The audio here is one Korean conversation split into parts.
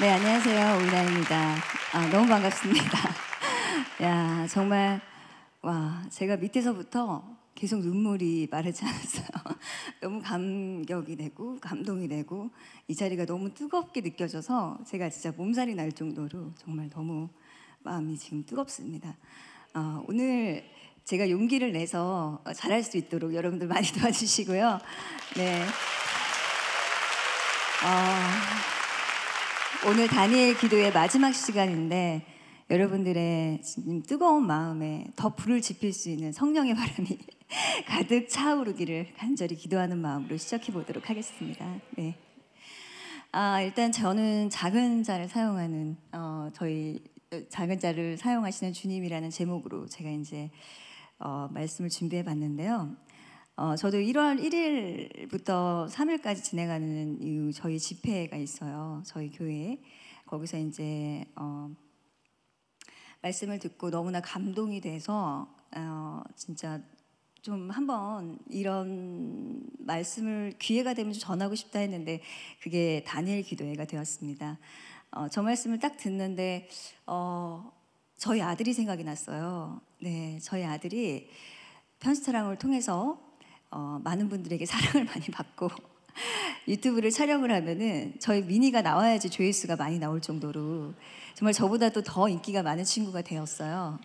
네, 안녕하세요. 오이라입니다. 아, 너무 반갑습니다. 야, 정말 와, 제가 밑에서부터 계속 눈물이 마르지 않았어요. 너무 감격이 되고 감동이 되고 이 자리가 너무 뜨겁게 느껴져서 제가 진짜 몸살이 날 정도로 정말 너무 마음이 지금 뜨겁습니다. 아, 오늘 제가 용기를 내서 어, 잘할 수 있도록 여러분들 많이 도와주시고요. 네. 아... 오늘 다니엘 기도의 마지막 시간인데 여러분들의 뜨거운 마음에 더 불을 지필 수 있는 성령의 바람이 가득 차오르기를 간절히 기도하는 마음으로 시작해 보도록 하겠습니다. 네. 아, 일단 저는 작은 자를 사용하는 어, 저희 어, 작은 자를 사용하시는 주님이라는 제목으로 제가 이제 어, 말씀을 준비해 봤는데요. 어, 저도 1월 1일부터 3일까지 진행하는 이 저희 집회가 있어요. 저희 교회에. 거기서 이제 어, 말씀을 듣고 너무나 감동이 돼서 어, 진짜 좀 한번 이런 말씀을 기회가 되면 좀 전하고 싶다 했는데 그게 단일 기도회가 되었습니다. 어, 저 말씀을 딱 듣는데 어, 저희 아들이 생각이 났어요. 네, 저희 아들이 편스타랑을 통해서 어, 많은 분들에게 사랑을 많이 받고 유튜브를 촬영을 하면은 저희 미니가 나와야지 조회수가 많이 나올 정도로 정말 저보다도 더 인기가 많은 친구가 되었어요.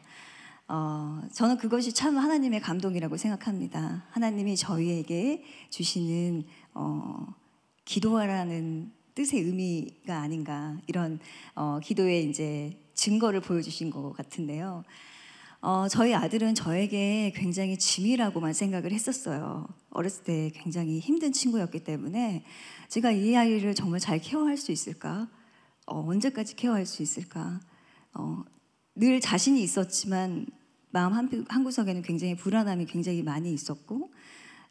어, 저는 그것이 참 하나님의 감동이라고 생각합니다. 하나님이 저희에게 주시는 어, 기도하라는 뜻의 의미가 아닌가 이런 어, 기도의 이제 증거를 보여주신 것 같은데요. 어, 저희 아들은 저에게 굉장히 짐이라고만 생각을 했었어요. 어렸을 때 굉장히 힘든 친구였기 때문에 제가 이 아이를 정말 잘 케어할 수 있을까? 어, 언제까지 케어할 수 있을까? 어, 늘 자신이 있었지만 마음 한, 한 구석에는 굉장히 불안함이 굉장히 많이 있었고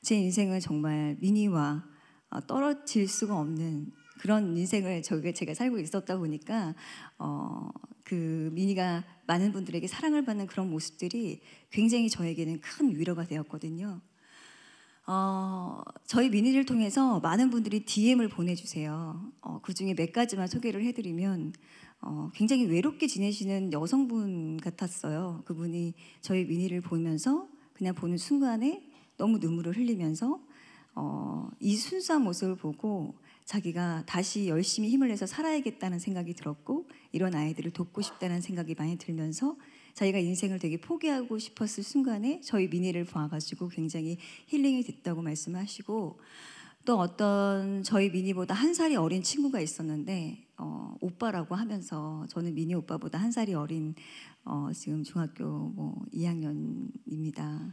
제 인생은 정말 미니와 어, 떨어질 수가 없는 그런 인생을 저게 제가 살고 있었다 보니까 어, 그 미니가 많은 분들에게 사랑을 받는 그런 모습들이 굉장히 저에게는 큰 위로가 되었거든요. 어, 저희 미니를 통해서 많은 분들이 DM을 보내주세요. 어, 그 중에 몇 가지만 소개를 해드리면 어, 굉장히 외롭게 지내시는 여성분 같았어요. 그분이 저희 미니를 보면서 그냥 보는 순간에 너무 눈물을 흘리면서 어, 이 순수한 모습을 보고 자기가 다시 열심히 힘을 내서 살아야겠다는 생각이 들었고 이런 아이들을 돕고 싶다는 생각이 많이 들면서 자기가 인생을 되게 포기하고 싶었을 순간에 저희 미니를 봐가지고 굉장히 힐링이 됐다고 말씀하시고 또 어떤 저희 미니보다 한 살이 어린 친구가 있었는데 어, 오빠라고 하면서 저는 미니 오빠보다 한 살이 어린 어, 지금 중학교 뭐 2학년입니다.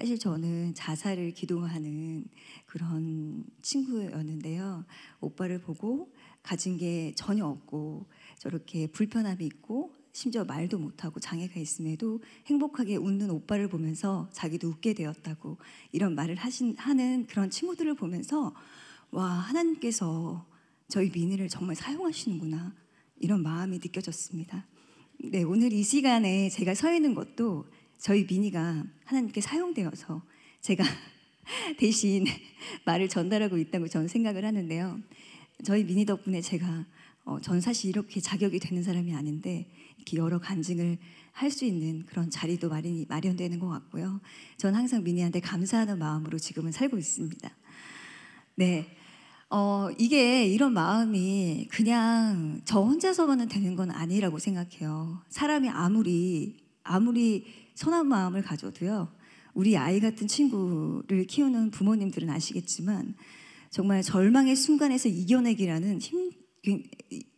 사실 저는 자살을 기도하는 그런 친구였는데요. 오빠를 보고 가진 게 전혀 없고 저렇게 불편함이 있고 심지어 말도 못하고 장애가 있음에도 행복하게 웃는 오빠를 보면서 자기도 웃게 되었다고 이런 말을 하신, 하는 그런 친구들을 보면서 와, 하나님께서 저희 민희를 정말 사용하시는구나 이런 마음이 느껴졌습니다. 네, 오늘 이 시간에 제가 서 있는 것도 저희 미니가 하나님께 사용되어서 제가 대신 말을 전달하고 있다고 저는 생각을 하는데요. 저희 미니 덕분에 제가 어, 전 사실 이렇게 자격이 되는 사람이 아닌데 이렇게 여러 간증을 할 수 있는 그런 자리도 마련이, 마련되는 것 같고요. 전 항상 미니한테 감사하는 마음으로 지금은 살고 있습니다. 네. 어, 이게 이런 마음이 그냥 저 혼자서만은 되는 건 아니라고 생각해요. 사람이 아무리 아무리 선한 마음을 가져도요. 우리 아이 같은 친구를 키우는 부모님들은 아시겠지만 정말 절망의 순간에서 이겨내기라는 힘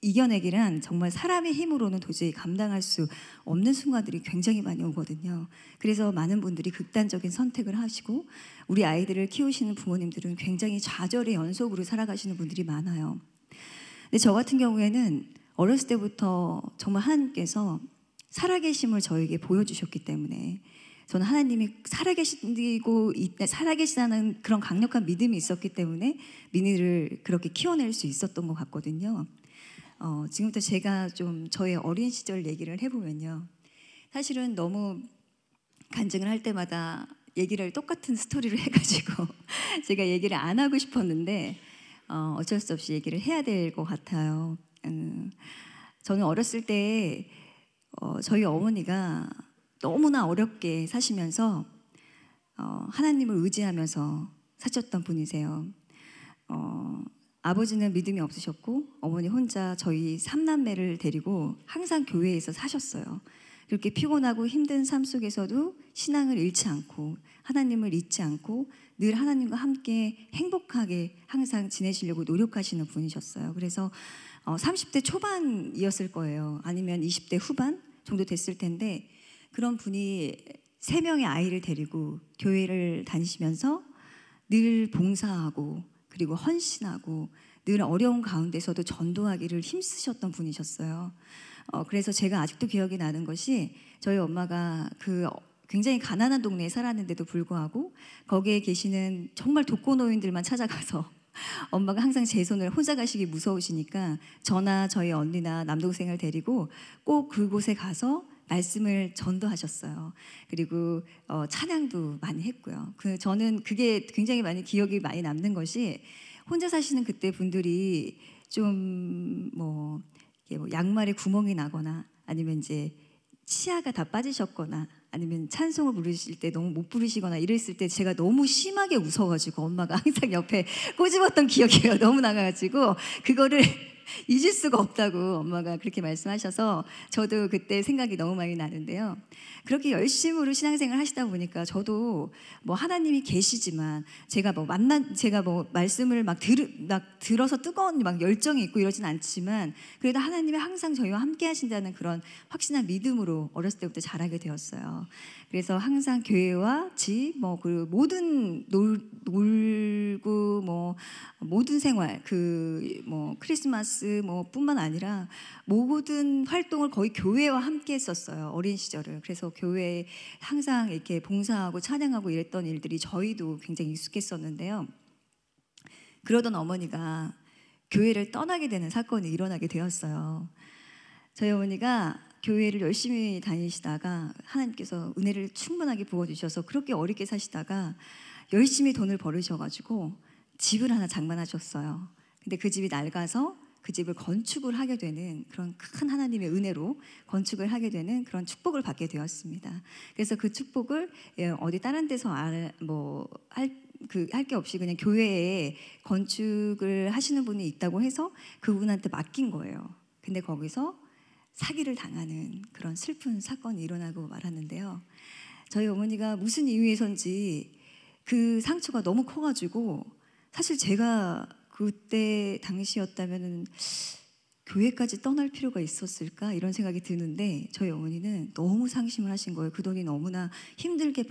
이겨내기란 정말 사람의 힘으로는 도저히 감당할 수 없는 순간들이 굉장히 많이 오거든요. 그래서 많은 분들이 극단적인 선택을 하시고 우리 아이들을 키우시는 부모님들은 굉장히 좌절의 연속으로 살아가시는 분들이 많아요. 근데 저 같은 경우에는 어렸을 때부터 정말 하나님께서 살아계심을 저에게 보여주셨기 때문에 저는 하나님이 살아계시고 살아계시다는 그런 강력한 믿음이 있었기 때문에 미니를 그렇게 키워낼 수 있었던 것 같거든요. 어, 지금부터 제가 좀 저의 어린 시절 얘기를 해보면요. 사실은 너무 간증을 할 때마다 얘기를 똑같은 스토리를 해가지고 제가 얘기를 안 하고 싶었는데 어, 어쩔 수 없이 얘기를 해야 될 것 같아요. 음, 저는 어렸을 때 어, 저희 어머니가 너무나 어렵게 사시면서 어, 하나님을 의지하면서 사셨던 분이세요. 어, 아버지는 믿음이 없으셨고 어머니 혼자 저희 삼남매를 데리고 항상 교회에서 사셨어요. 그렇게 피곤하고 힘든 삶 속에서도 신앙을 잃지 않고 하나님을 잊지 않고 늘 하나님과 함께 행복하게 항상 지내시려고 노력하시는 분이셨어요. 그래서 어, 30대 초반이었을 거예요. 아니면 20대 후반 정도 됐을 텐데 그런 분이 세 명의 아이를 데리고 교회를 다니시면서 늘 봉사하고 그리고 헌신하고 늘 어려운 가운데서도 전도하기를 힘쓰셨던 분이셨어요. 어, 그래서 제가 아직도 기억이 나는 것이 저희 엄마가 그 굉장히 가난한 동네에 살았는데도 불구하고 거기에 계시는 정말 독거노인들만 찾아가서 엄마가 항상 제 손을 혼자 가시기 무서우시니까 저나 저희 언니나 남동생을 데리고 꼭 그곳에 가서 말씀을 전도하셨어요. 그리고 어, 찬양도 많이 했고요. 그 저는 그게 굉장히 많이 기억이 많이 남는 것이 혼자 사시는 그때 분들이 좀뭐 뭐 양말에 구멍이 나거나 아니면 이제 치아가 다 빠지셨거나 아니면 찬송을 부르실 때 너무 못 부르시거나 이랬을 때 제가 너무 심하게 웃어가지고 엄마가 항상 옆에 꼬집었던 기억이 너무 나가가지고 그거를 잊을 수가 없다고 엄마가 그렇게 말씀하셔서 저도 그때 생각이 너무 많이 나는데요. 그렇게 열심으로 신앙생활 하시다 보니까 저도 뭐 하나님이 계시지만 제가 뭐 만난 제가 뭐 말씀을 막, 들, 막 들어서 뜨거운 막 열정이 있고 이러진 않지만 그래도 하나님이 항상 저희와 함께 하신다는 그런 확신한 믿음으로 어렸을 때부터 자라게 되었어요. 그래서 항상 교회와 집, 뭐, 그리고 모든 놀, 놀고, 뭐, 모든 생활, 그, 뭐, 크리스마스, 뭐, 뿐만 아니라 모든 활동을 거의 교회와 함께 했었어요. 어린 시절을. 그래서 교회에 항상 이렇게 봉사하고 찬양하고 이랬던 일들이 저희도 굉장히 익숙했었는데요. 그러던 어머니가 교회를 떠나게 되는 사건이 일어나게 되었어요. 저희 어머니가 교회를 열심히 다니시다가 하나님께서 은혜를 충분하게 부어주셔서 그렇게 어렵게 사시다가 열심히 돈을 벌으셔가지고 집을 하나 장만하셨어요. 근데 그 집이 낡아서 그 집을 건축을 하게 되는 그런 큰 하나님의 은혜로 건축을 하게 되는 그런 축복을 받게 되었습니다. 그래서 그 축복을 예, 어디 다른 데서 뭐할 그할게 없이 그냥 교회에 건축을 하시는 분이 있다고 해서 그분한테 맡긴 거예요. 근데 거기서 사기를 당하는 그런 슬픈 사건이 일어나고 말았는데요. 저희 어머니가 무슨 이유에선지 그 상처가 너무 커가지고 사실 제가 그때 당시였다면은 교회까지 떠날 필요가 있었을까 이런 생각이 드는데 저희 어머니는 너무 상심을 하신 거예요. 그 돈이 너무나 힘들게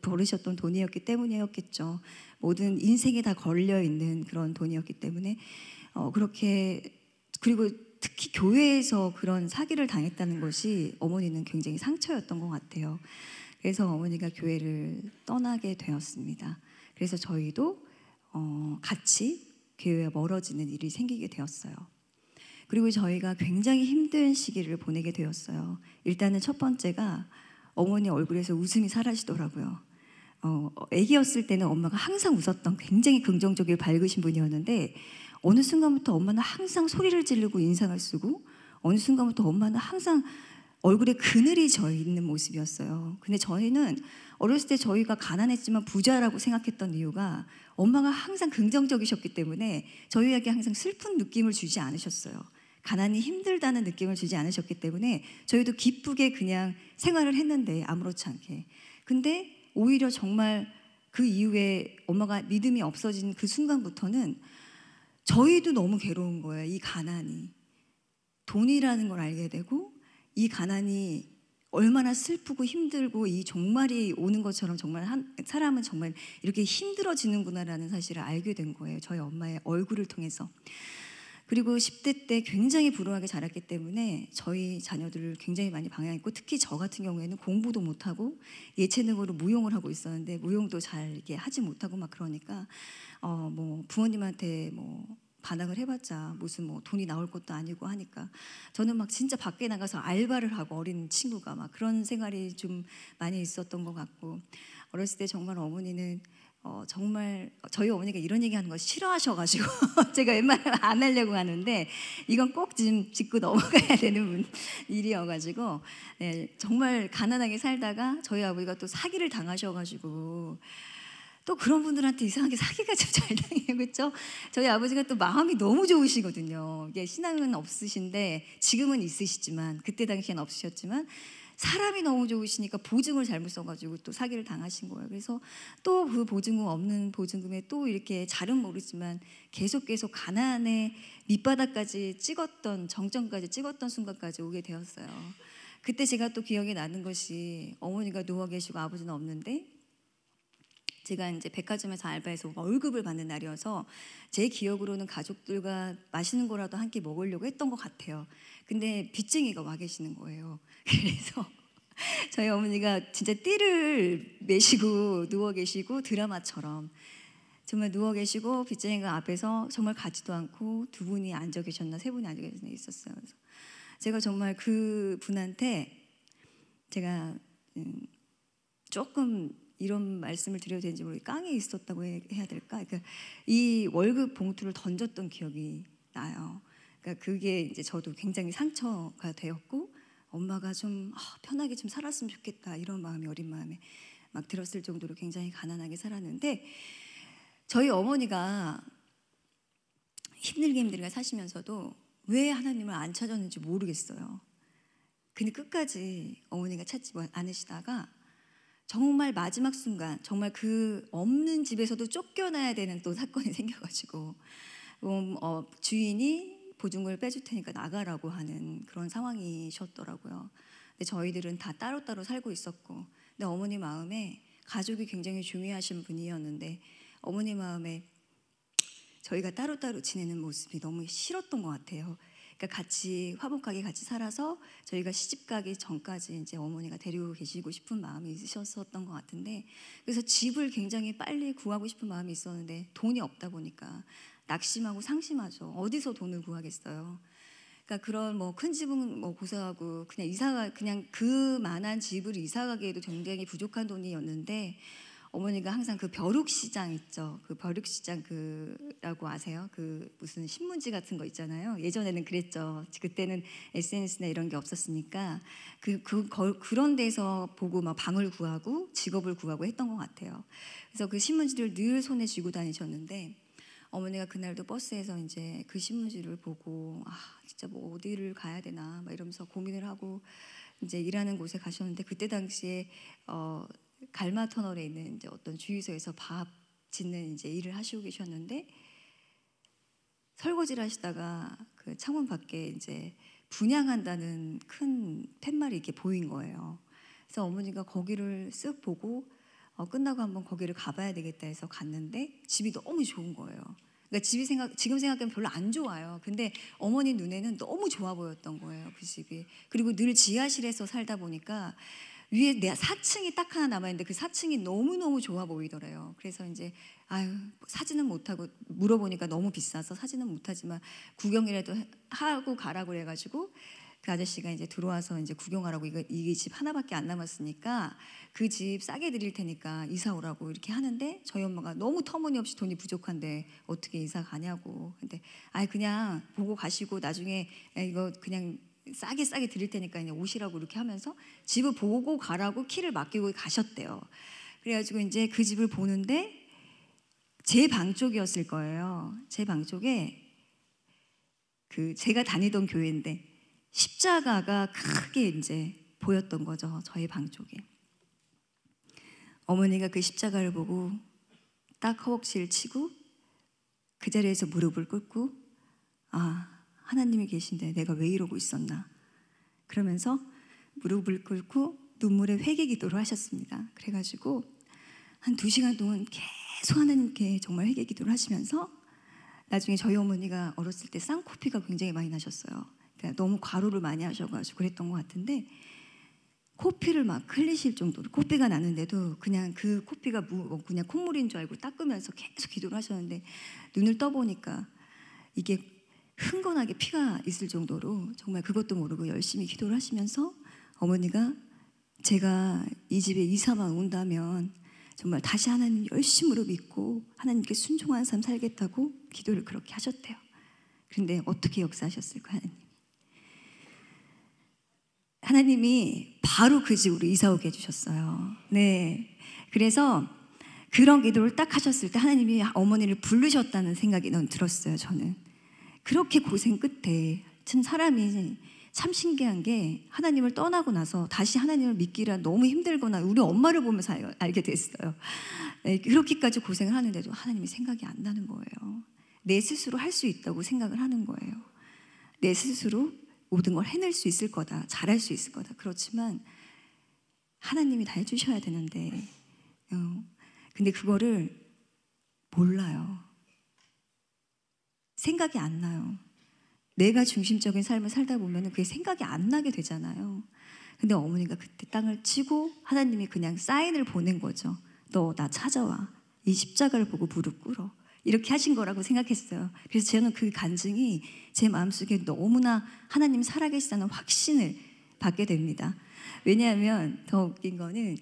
벌으셨던 돈이었기 때문이었겠죠. 모든 인생에 다 걸려 있는 그런 돈이었기 때문에 어, 그렇게 그리고 특히 교회에서 그런 사기를 당했다는 것이 어머니는 굉장히 상처였던 것 같아요. 그래서 어머니가 교회를 떠나게 되었습니다. 그래서 저희도 어, 같이 교회에 멀어지는 일이 생기게 되었어요. 그리고 저희가 굉장히 힘든 시기를 보내게 되었어요. 일단은 첫 번째가 어머니 얼굴에서 웃음이 사라지더라고요. 어, 애기였을 어, 때는 엄마가 항상 웃었던 굉장히 긍정적이고 밝으신 분이었는데 어느 순간부터 엄마는 항상 소리를 지르고 인상을 쓰고 어느 순간부터 엄마는 항상 얼굴에 그늘이 져 있는 모습이었어요. 근데 저희는 어렸을 때 저희가 가난했지만 부자라고 생각했던 이유가 엄마가 항상 긍정적이셨기 때문에 저희에게 항상 슬픈 느낌을 주지 않으셨어요. 가난이 힘들다는 느낌을 주지 않으셨기 때문에 저희도 기쁘게 그냥 생활을 했는데 아무렇지 않게. 근데 오히려 정말 그 이후에 엄마가 믿음이 없어진 그 순간부터는 저희도 너무 괴로운 거예요. 이 가난이. 돈이라는 걸 알게 되고 이 가난이 얼마나 슬프고 힘들고 이 종말이 오는 것처럼 정말 한, 사람은 정말 이렇게 힘들어지는구나라는 사실을 알게 된 거예요. 저희 엄마의 얼굴을 통해서. 그리고 10대 때 굉장히 불우하게 자랐기 때문에 저희 자녀들을 굉장히 많이 방해했고 특히 저 같은 경우에는 공부도 못하고 예체능으로 무용을 하고 있었는데 무용도 잘 이게 하지 못하고 막 그러니까 어 뭐 부모님한테 뭐 반항을 해봤자 무슨 뭐 돈이 나올 것도 아니고 하니까 저는 막 진짜 밖에 나가서 알바를 하고 어린 친구가 막 그런 생활이 좀 많이 있었던 것 같고 어렸을 때 정말 어머니는 어, 정말 저희 어머니가 이런 얘기하는 거 싫어하셔가지고 제가 웬만하면 안 하려고 하는데 이건 꼭 지금 짚고 넘어가야 되는 일이어가지고 네, 정말 가난하게 살다가 저희 아버지가 또 사기를 당하셔가지고 또 그런 분들한테 이상하게 사기가 참 잘 당해요, 그렇죠? 저희 아버지가 또 마음이 너무 좋으시거든요. 이게 신앙은 없으신데 지금은 있으시지만 그때 당시엔 없으셨지만 사람이 너무 좋으시니까 보증을 잘못 써가지고 또 사기를 당하신 거예요. 그래서 또 그 보증금 없는 보증금에 또 이렇게 잘은 모르지만 계속 계속 가난의 밑바닥까지 찍었던 정점까지 찍었던 순간까지 오게 되었어요. 그때 제가 또 기억에 나는 것이 어머니가 누워 계시고 아버지는 없는데 제가 이제 백화점에서 알바해서 월급을 받는 날이어서 제 기억으로는 가족들과 맛있는 거라도 한 끼 먹으려고 했던 것 같아요. 근데 빚쟁이가 와 계시는 거예요. 그래서 저희 어머니가 진짜 띠를 매시고 누워 계시고 드라마처럼 정말 누워 계시고 빚쟁이가 앞에서 정말 가지도 않고 두 분이 앉아 계셨나 세 분이 앉아 계셨나 있었어요. 그래서 제가 정말 그 분한테 제가 음, 조금 이런 말씀을 드려도 되는지 모르겠 깡이 있었다고 해, 야 될까? 그러니까 이 월급 봉투를 던졌던 기억이 나요. 그러니까 그게 이제 저도 굉장히 상처가 되었고 엄마가 좀 아, 편하게 좀 살았으면 좋겠다 이런 마음이 어린 마음에 막 들었을 정도로 굉장히 가난하게 살았는데 저희 어머니가 힘들게 힘들게 사시면서도 왜 하나님을 안 찾았는지 모르겠어요. 근데 끝까지 어머니가 찾지 뭐 않으시다가 정말 마지막 순간 정말 그 없는 집에서도 쫓겨나야 되는 또 사건이 생겨가지고 음, 어, 주인이 보증금을 빼줄 테니까 나가라고 하는 그런 상황이셨더라고요. 근데 저희들은 다 따로따로 살고 있었고, 근데 어머니 마음에 가족이 굉장히 중요하신 분이었는데 어머니 마음에 저희가 따로따로 지내는 모습이 너무 싫었던 것 같아요. 그러니까 같이 화목하게 같이 살아서 저희가 시집 가기 전까지 이제 어머니가 데리고 계시고 싶은 마음이 있으셨었던 것 같은데 그래서 집을 굉장히 빨리 구하고 싶은 마음이 있었는데 돈이 없다 보니까 낙심하고 상심하죠. 어디서 돈을 구하겠어요. 그러니까 그런 뭐큰 집은 뭐 고사하고 그냥 이사가 그냥 그만한 집을 이사가기에도 굉장히 부족한 돈이었는데 어머니가 항상 그 벼룩시장 있죠. 그 벼룩시장 그라고 아세요? 그 무슨 신문지 같은 거 있잖아요. 예전에는 그랬죠. 그때는 SNS나 이런 게 없었으니까 그, 그 거, 그런 데서 보고 막 방을 구하고 직업을 구하고 했던 것 같아요. 그래서 그 신문지를 늘 손에 쥐고 다니셨는데 어머니가 그날도 버스에서 이제 그 신문지를 보고 아 진짜 뭐 어디를 가야 되나 막 이러면서 고민을 하고 이제 일하는 곳에 가셨는데 그때 당시에 어 갈마 터널에 있는 이제 어떤 주유소에서 밥 짓는 이제 일을 하시고 계셨는데 설거지를 하시다가 그 창문 밖에 이제 분양한다는 큰 팻말이 이렇게 보인 거예요. 그래서 어머니가 거기를 쓱 보고 어, 끝나고 한번 거기를 가봐야 되겠다 해서 갔는데 집이 너무 좋은 거예요. 그러니까 집이 생각 지금 생각하면 별로 안 좋아요. 근데 어머니 눈에는 너무 좋아 보였던 거예요 그 집이. 그리고 늘 지하실에서 살다 보니까 위에 내 4층이 딱 하나 남아 는데그 4층이 너무 너무 좋아 보이더래요. 그래서 이제 아유 사진은 못 하고 물어보니까 너무 비싸서 사진은 못 하지만 구경이라도 하고 가라고 해가지고 그 아저씨가 이제 들어와서 이제 구경하라고 이거 이 집 하나밖에 안 남았으니까 그 집 싸게 드릴 테니까 이사 오라고 이렇게 하는데 저희 엄마가 너무 터무니없이 돈이 부족한데 어떻게 이사 가냐고. 근데 아이 그냥 보고 가시고 나중에 이거 그냥 싸게 싸게 드릴 테니까 그냥 오시라고 이렇게 하면서 집을 보고 가라고 키를 맡기고 가셨대요. 그래가지고 이제 그 집을 보는데 제 방 쪽이었을 거예요. 제 방 쪽에 그 제가 다니던 교회인데 십자가가 크게 이제 보였던 거죠. 저희 방 쪽에. 어머니가 그 십자가를 보고 딱 허벅지를 치고 그 자리에서 무릎을 꿇고 아, 하나님이 계신데 내가 왜 이러고 있었나. 그러면서 무릎을 꿇고 눈물의 회개 기도를 하셨습니다. 그래가지고 한 두 시간 동안 계속 하나님께 정말 회개 기도를 하시면서 나중에 저희 어머니가 어렸을 때 쌍코피가 굉장히 많이 나셨어요. 네, 너무 과로를 많이 하셔가지고 그랬던 것 같은데 코피를 막 흘리실 정도로 코피가 나는데도 그냥 그 코피가 무, 어, 그냥 콧물인 줄 알고 닦으면서 계속 기도를 하셨는데 눈을 떠보니까 이게 흥건하게 피가 있을 정도로 정말 그것도 모르고 열심히 기도를 하시면서 어머니가 제가 이 집에 이사만 온다면 정말 다시 하나님 열심으로 믿고 하나님께 순종한삶 살겠다고 기도를 그렇게 하셨대요. 그런데 어떻게 역사하셨을까 하나님? 하나님이 바로 그 집으로 이사 오게 해주셨어요. 네. 그래서 그런 기도를 딱 하셨을 때 하나님이 어머니를 부르셨다는 생각이 넌 들었어요, 저는. 그렇게 고생 끝에 참 사람이 참 신기한 게 하나님을 떠나고 나서 다시 하나님을 믿기라 너무 힘들거나 우리 엄마를 보면서 알게 됐어요. 네, 그렇게까지 고생을 하는데도 하나님이 생각이 안 나는 거예요. 내 스스로 할 수 있다고 생각을 하는 거예요. 내 스스로 모든 걸 해낼 수 있을 거다. 잘할 수 있을 거다. 그렇지만 하나님이 다 해주셔야 되는데, 어, 근데 그거를 몰라요. 생각이 안 나요. 내가 중심적인 삶을 살다 보면 그게 생각이 안 나게 되잖아요. 근데 어머니가 그때 땅을 치고 하나님이 그냥 사인을 보낸 거죠. 너 나 찾아와. 이 십자가를 보고 무릎 꿇어. 이렇게 하신 거라고 생각했어요. 그래서 저는 그 간증이 제 마음속에 너무나 하나님 살아계시다는 확신을 받게 됩니다. 왜냐하면 더 웃긴 거는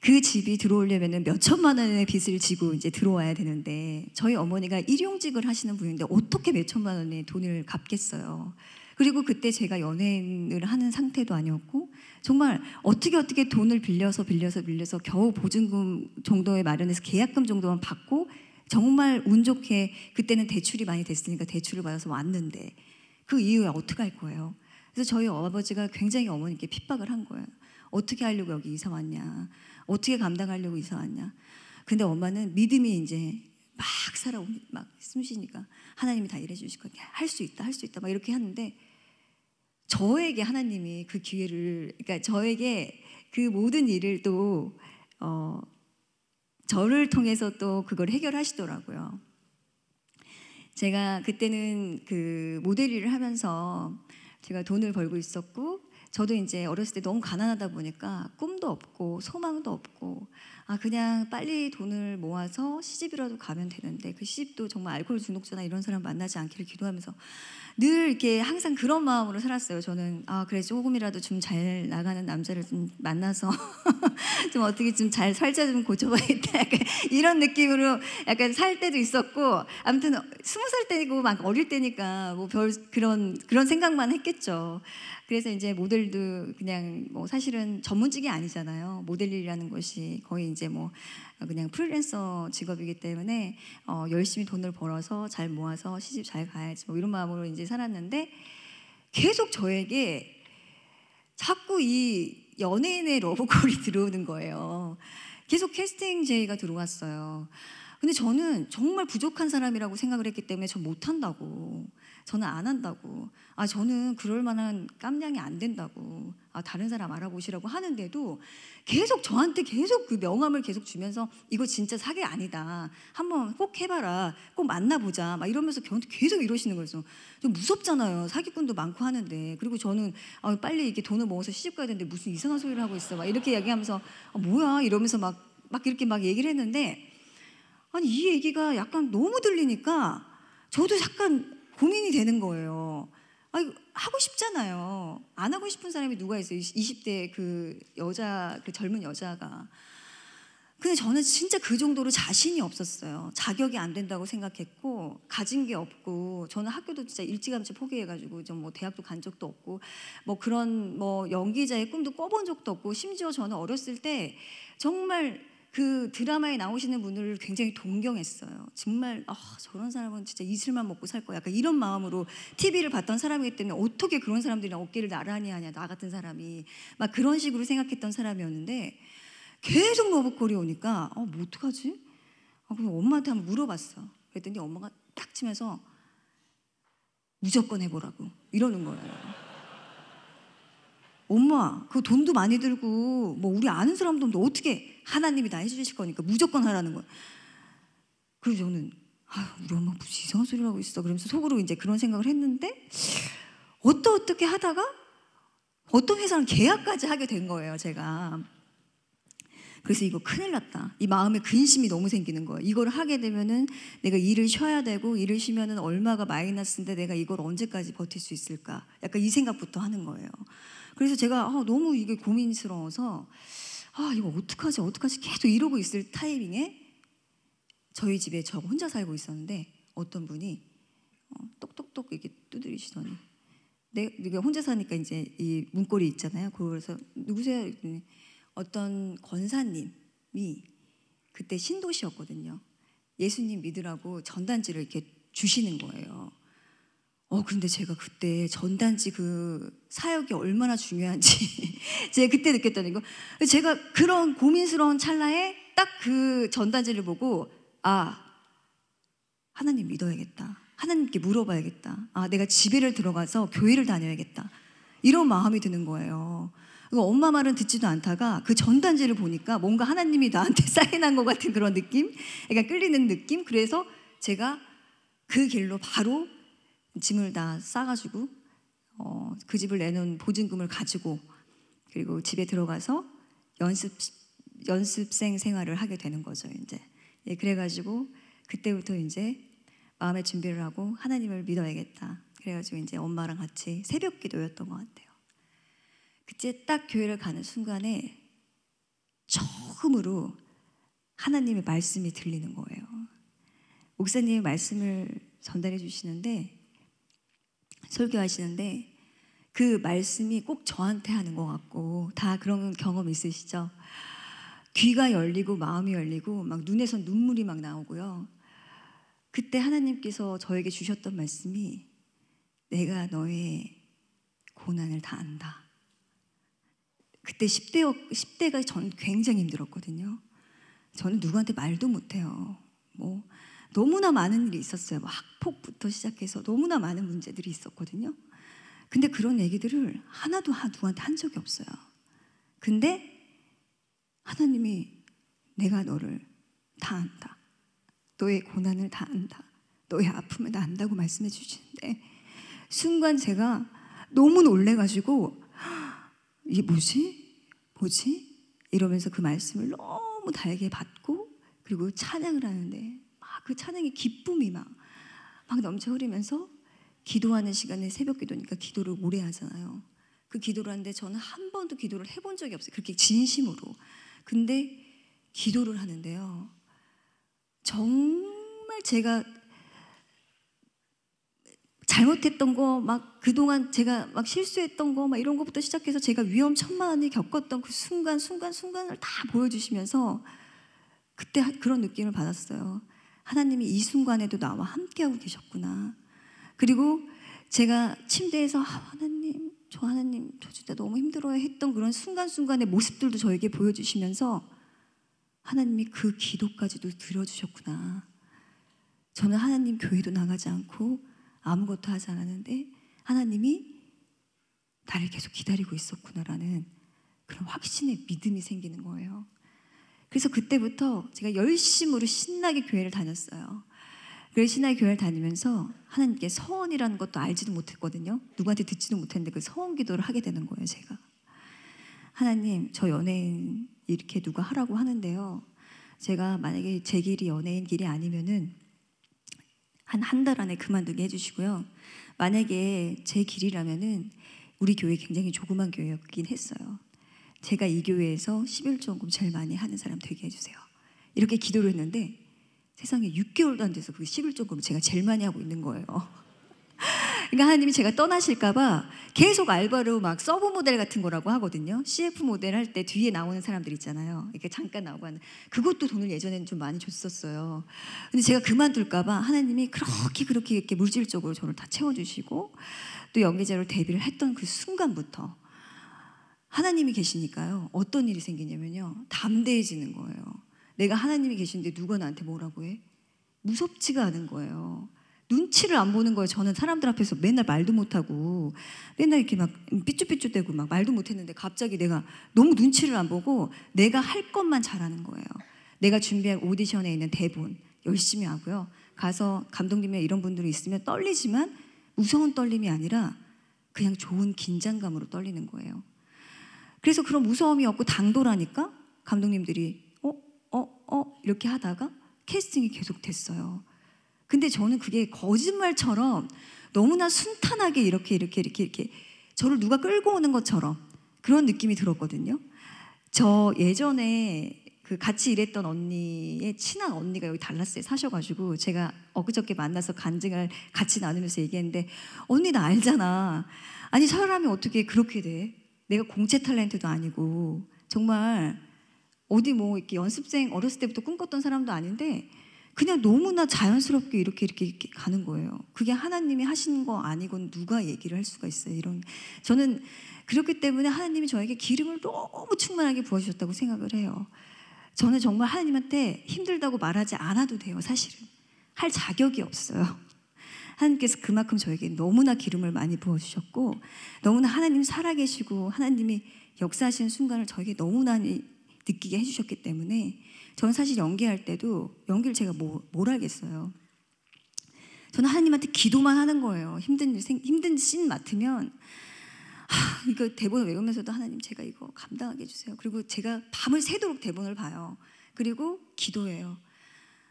그 집이 들어오려면 몇 천만 원의 빚을 지고 이제 들어와야 되는데 저희 어머니가 일용직을 하시는 분인데 어떻게 몇 천만 원의 돈을 갚겠어요. 그리고 그때 제가 연예인을 하는 상태도 아니었고 정말 어떻게 어떻게 돈을 빌려서 빌려서 빌려서 겨우 보증금 정도에 마련해서 계약금 정도만 받고 정말 운 좋게 그때는 대출이 많이 됐으니까 대출을 받아서 왔는데 그 이후에 어떻게 할 거예요? 그래서 저희 아버지가 굉장히 어머니께 핍박을 한 거예요. 어떻게 하려고 여기 이사 왔냐? 어떻게 감당하려고 이사 왔냐? 근데 엄마는 믿음이 이제 막 살아오니 막 숨쉬니까 하나님이 다 일해 주실 거야. 할수 있다. 할 수 있다. 막 이렇게 하는데 저에게 하나님이 그 기회를 그러니까 저에게 그 모든 일을 또 어, 저를 통해서 또 그걸 해결하시더라고요. 제가 그때는 그 모델 일을 하면서 제가 돈을 벌고 있었고 저도 이제 어렸을 때 너무 가난하다 보니까 꿈도 없고 소망도 없고 아 그냥 빨리 돈을 모아서 시집이라도 가면 되는데 그 시집도 정말 알코올 중독자나 이런 사람 만나지 않기를 기도하면서 늘 이렇게 항상 그런 마음으로 살았어요. 저는 아 그래 조금이라도 좀 잘 나가는 남자를 좀 만나서 좀 어떻게 좀 잘 살자 좀 고쳐봐야겠다 약간 이런 느낌으로 약간 살 때도 있었고 아무튼 스무 살 때고 막 어릴 때니까 뭐 별 그런 그런 생각만 했겠죠. 그래서 이제 모델도 그냥 뭐 사실은 전문직이 아니잖아요. 모델이라는 일 것이 거의 이제 뭐 그냥 프리랜서 직업이기 때문에 어, 열심히 돈을 벌어서 잘 모아서 시집 잘 가야지 뭐 이런 마음으로 이제 살았는데 계속 저에게 자꾸 이 연예인의 러브콜이 들어오는 거예요. 계속 캐스팅 제의가 들어왔어요. 근데 저는 정말 부족한 사람이라고 생각을 했기 때문에 저 못한다고. 저는 안 한다고. 아, 저는 그럴 만한 깜냥이 안 된다고. 아, 다른 사람 알아보시라고 하는데도 계속 저한테 계속 그 명함을 계속 주면서 이거 진짜 사기 아니다. 한번 꼭 해봐라. 꼭 만나보자. 막 이러면서 계속 이러시는 거예요. 좀 무섭잖아요. 사기꾼도 많고 하는데. 그리고 저는 아, 빨리 이렇게 돈을 모아서 시집 가야 되는데 무슨 이상한 소리를 하고 있어. 막 이렇게 얘기하면서 아, 뭐야 이러면서 막, 막 이렇게 막 얘기를 했는데 아니 이 얘기가 약간 너무 들리니까 저도 약간 고민이 되는 거예요. 아 하고 싶잖아요. 안 하고 싶은 사람이 누가 있어요? 20대 그 여자, 그 젊은 여자가. 근데 저는 진짜 그 정도로 자신이 없었어요. 자격이 안 된다고 생각했고, 가진 게 없고, 저는 학교도 진짜 일찌감치 포기해가지고, 좀뭐 대학도 간 적도 없고, 뭐 그런 뭐 연기자의 꿈도 꿔본 적도 없고, 심지어 저는 어렸을 때 정말 그 드라마에 나오시는 분을 굉장히 동경했어요. 정말 아, 저런 사람은 진짜 이슬만 먹고 살 거야. 약간 이런 마음으로 TV를 봤던 사람이기 때문에 어떻게 그런 사람들이랑 어깨를 나란히 하냐 나 같은 사람이 막 그런 식으로 생각했던 사람이었는데 계속 러브콜이 오니까 어, 뭐 어떡하지? 어, 그럼 엄마한테 한번 물어봤어. 그랬더니 엄마가 딱 치면서 무조건 해보라고 이러는 거예요. 엄마, 그 돈도 많이 들고 뭐 우리 아는 사람도 없는데 어떻게 하나님이 다 해주실 거니까 무조건 하라는 거예요. 그래서 저는 아, 우리 엄마 무슨 이상한 소리를 하고 있어. 그러면서 속으로 이제 그런 생각을 했는데 어떠 어떻게 하다가 어떤 회사는 계약까지 하게 된 거예요, 제가. 그래서 이거 큰일 났다. 이 마음에 근심이 너무 생기는 거예요. 이걸 하게 되면은 내가 일을 쉬어야 되고 일을 쉬면은 얼마가 마이너스인데 내가 이걸 언제까지 버틸 수 있을까? 약간 이 생각부터 하는 거예요. 그래서 제가 아, 너무 이게 고민스러워서 아, 이거 어떡하지, 어떡하지 계속 이러고 있을 타이밍에 저희 집에 저 혼자 살고 있었는데 어떤 분이 어, 똑똑똑 이렇게 두드리시더니 내, 네, 가 혼자 사니까 이제 이 문고리 있잖아요. 그래서 누구세요? 어떤 권사님이 그때 신도시였거든요. 예수님 믿으라고 전단지를 이렇게 주시는 거예요. 어, 근데 제가 그때 전단지 그 사역이 얼마나 중요한지 제가 그때 느꼈다는 거. 제가 그런 고민스러운 찰나에 딱 그 전단지를 보고 아, 하나님 믿어야겠다. 하나님께 물어봐야겠다. 아, 내가 집에를 들어가서 교회를 다녀야겠다. 이런 마음이 드는 거예요. 그러니까 엄마 말은 듣지도 않다가 그 전단지를 보니까 뭔가 하나님이 나한테 사인한 것 같은 그런 느낌? 그러니까 끌리는 느낌? 그래서 제가 그 길로 바로 짐을 다 싸가지고 어, 그 집을 내놓은 보증금을 가지고 그리고 집에 들어가서 연습 연습생 생활을 하게 되는 거죠 이제 예, 그래가지고 그때부터 이제 마음의 준비를 하고 하나님을 믿어야겠다 그래가지고 이제 엄마랑 같이 새벽 기도였던 것 같아요 그때 딱 교회를 가는 순간에 처음으로 하나님의 말씀이 들리는 거예요 목사님의 말씀을 전달해 주시는데 설교하시는데 그 말씀이 꼭 저한테 하는 것 같고 다 그런 경험 있으시죠? 귀가 열리고 마음이 열리고 막 눈에서 눈물이 막 나오고요. 그때 하나님께서 저에게 주셨던 말씀이 내가 너의 고난을 다 안다. 그때 10대, 10대가 전 굉장히 힘들었거든요. 저는 누구한테 말도 못해요. 뭐 너무나 많은 일이 있었어요. 막 폭부터 시작해서 너무나 많은 문제들이 있었거든요. 근데 그런 얘기들을 하나도 누구한테 한 적이 없어요. 근데 하나님이 내가 너를 다 안다. 너의 고난을 다 안다. 너의 아픔을 다 안다고 말씀해 주시는데 순간 제가 너무 놀래가지고 이게 뭐지? 뭐지? 이러면서 그 말씀을 너무 달게 받고 그리고 찬양을 하는데 그 찬양의 기쁨이 막, 막 넘쳐 흐르면서 기도하는 시간에 새벽 기도니까 기도를 오래 하잖아요. 그 기도를 하는데 저는 한 번도 기도를 해본 적이 없어요. 그렇게 진심으로. 근데 기도를 하는데요. 정말 제가 잘못했던 거, 막 그동안 제가 막 실수했던 거, 막 이런 것부터 시작해서 제가 위험천만이 겪었던 그 순간, 순간, 순간을 다 보여주시면서 그때 그런 느낌을 받았어요. 하나님이 이 순간에도 나와 함께하고 계셨구나. 그리고 제가 침대에서 아, 하나님, 저 하나님, 저 진짜 너무 힘들어요 했던 그런 순간순간의 모습들도 저에게 보여주시면서 하나님이 그 기도까지도 들어주셨구나. 저는 하나님 교회도 나가지 않고 아무것도 하지 않았는데 하나님이 나를 계속 기다리고 있었구나라는 그런 확신의 믿음이 생기는 거예요. 그래서 그때부터 제가 열심으로 신나게 교회를 다녔어요. 그래서 신나게 교회를 다니면서 하나님께 서원이라는 것도 알지도 못했거든요. 누구한테 듣지도 못했는데 그 서원 기도를 하게 되는 거예요, 제가. 하나님, 저 연예인 이렇게 누가 하라고 하는데요. 제가 만약에 제 길이 연예인 길이 아니면은 한 한 달 안에 그만두게 해주시고요. 만약에 제 길이라면은 우리 교회 굉장히 조그만 교회였긴 했어요. 제가 이 교회에서 11조금 제일 많이 하는 사람 되게 해주세요. 이렇게 기도를 했는데 세상에 6개월도 안 돼서 그게 11조금 제가 제일 많이 하고 있는 거예요. 그러니까 하나님이 제가 떠나실까봐 계속 알바로 막 서브 모델 같은 거라고 하거든요. CF 모델 할 때 뒤에 나오는 사람들 있잖아요. 이렇게 잠깐 나오고 하는. 그것도 돈을 예전에는 좀 많이 줬었어요. 근데 제가 그만둘까봐 하나님이 그렇게 그렇게 이렇게 물질적으로 저를 다 채워주시고 또연기자로 데뷔를 했던 그 순간부터 하나님이 계시니까요. 어떤 일이 생기냐면요. 담대해지는 거예요. 내가 하나님이 계신데 누가 나한테 뭐라고 해? 무섭지가 않은 거예요. 눈치를 안 보는 거예요. 저는 사람들 앞에서 맨날 말도 못하고 맨날 이렇게 막 삐쭈삐쭈대고 막 말도 못했는데 갑자기 내가 너무 눈치를 안 보고 내가 할 것만 잘하는 거예요. 내가 준비한 오디션에 있는 대본 열심히 하고요. 가서 감독님이나 이런 분들이 있으면 떨리지만 무서운 떨림이 아니라 그냥 좋은 긴장감으로 떨리는 거예요. 그래서 그런 무서움이 없고 당돌하니까 감독님들이 어, 어, 어 이렇게 하다가 캐스팅이 계속 됐어요. 근데 저는 그게 거짓말처럼 너무나 순탄하게 이렇게 이렇게 이렇게 이렇게 저를 누가 끌고 오는 것처럼 그런 느낌이 들었거든요. 저 예전에 그 같이 일했던 언니의 친한 언니가 여기 달라스에 사셔가지고 제가 엊그저께 만나서 간증을 같이 나누면서 얘기했는데 언니 나 알잖아. 아니 사람이 어떻게 그렇게 돼? 내가 공채 탤런트도 아니고 정말 어디 뭐 이렇게 연습생 어렸을 때부터 꿈꿨던 사람도 아닌데 그냥 너무나 자연스럽게 이렇게 이렇게, 이렇게 가는 거예요. 그게 하나님이 하신 거아니고 누가 얘기를 할 수가 있어요. 이런 저는 그렇기 때문에 하나님이 저에게 기름을 너무 충만하게 부어주셨다고 생각을 해요. 저는 정말 하나님한테 힘들다고 말하지 않아도 돼요. 사실은 할 자격이 없어요. 하나님께서 그만큼 저에게 너무나 기름을 많이 부어주셨고 너무나 하나님 살아계시고 하나님이 역사하시는 순간을 저에게 너무나 느끼게 해주셨기 때문에 저는 사실 연기할 때도 연기를 제가 뭐, 뭘 알겠어요. 저는 하나님한테 기도만 하는 거예요. 힘든 일, 생, 힘든 씬 맡으면 하, 이거 대본 외우면서도 하나님 제가 이거 감당하게 해주세요. 그리고 제가 밤을 새도록 대본을 봐요. 그리고 기도해요.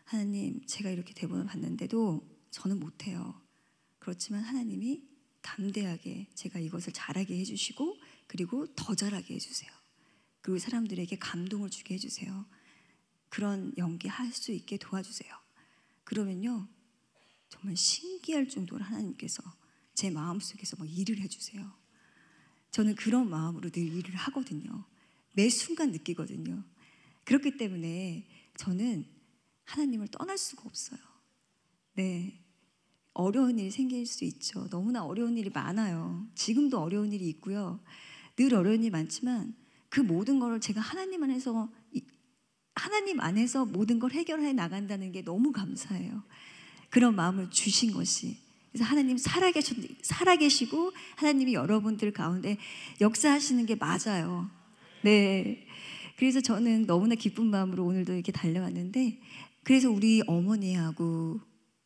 하나님 제가 이렇게 대본을 봤는데도 저는 못해요. 그렇지만 하나님이 담대하게 제가 이것을 잘하게 해주시고 그리고 더 잘하게 해주세요. 그리고 사람들에게 감동을 주게 해주세요. 그런 연기할 수 있게 도와주세요. 그러면요, 정말 신기할 정도로 하나님께서 제 마음 속에서 막 일을 해주세요. 저는 그런 마음으로 늘 일을 하거든요. 매 순간 느끼거든요. 그렇기 때문에 저는 하나님을 떠날 수가 없어요. 네. 어려운 일이 생길 수 있죠. 너무나 어려운 일이 많아요. 지금도 어려운 일이 있고요. 늘 어려운 일이 많지만 그 모든 걸 제가 하나님 안에서 하나님 안에서 모든 걸 해결해 나간다는 게 너무 감사해요. 그런 마음을 주신 것이 그래서 하나님 살아계신 살아계시고 하나님이 여러분들 가운데 역사하시는 게 맞아요. 네. 그래서 저는 너무나 기쁜 마음으로 오늘도 이렇게 달려왔는데 그래서 우리 어머니하고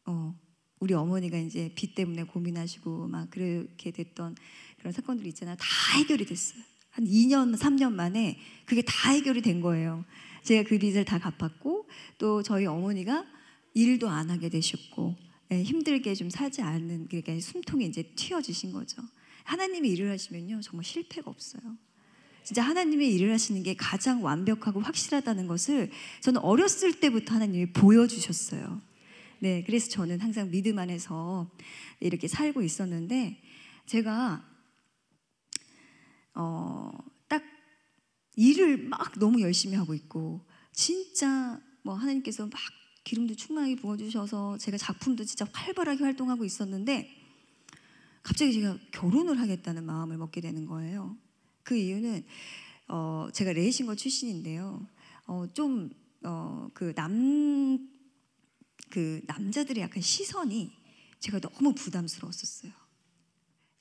어, 우리 어머니가 이제 빚 때문에 고민하시고 막 그렇게 됐던 그런 사건들이 있잖아요. 다 해결이 됐어요. 한 2년, 3년 만에 그게 다 해결이 된 거예요. 제가 그 빚을 다 갚았고 또 저희 어머니가 일도 안 하게 되셨고 예, 힘들게 좀 살지 않는 그러니까 숨통이 이제 튀어지신 거죠. 하나님이 일을 하시면요 정말 실패가 없어요. 진짜 하나님이 일을 하시는 게 가장 완벽하고 확실하다는 것을 저는 어렸을 때부터 하나님이 보여주셨어요. 네, 그래서 저는 항상 믿음 안에서 이렇게 살고 있었는데 제가 어, 딱 일을 막 너무 열심히 하고 있고 진짜 뭐 하나님께서 막 기름도 충만하게 부어주셔서 제가 작품도 진짜 활발하게 활동하고 있었는데 갑자기 제가 결혼을 하겠다는 마음을 먹게 되는 거예요. 그 이유는 어, 제가 레이싱거 출신인데요. 어, 좀그 어, 남그 남자들의 약간 시선이 제가 너무 부담스러웠었어요.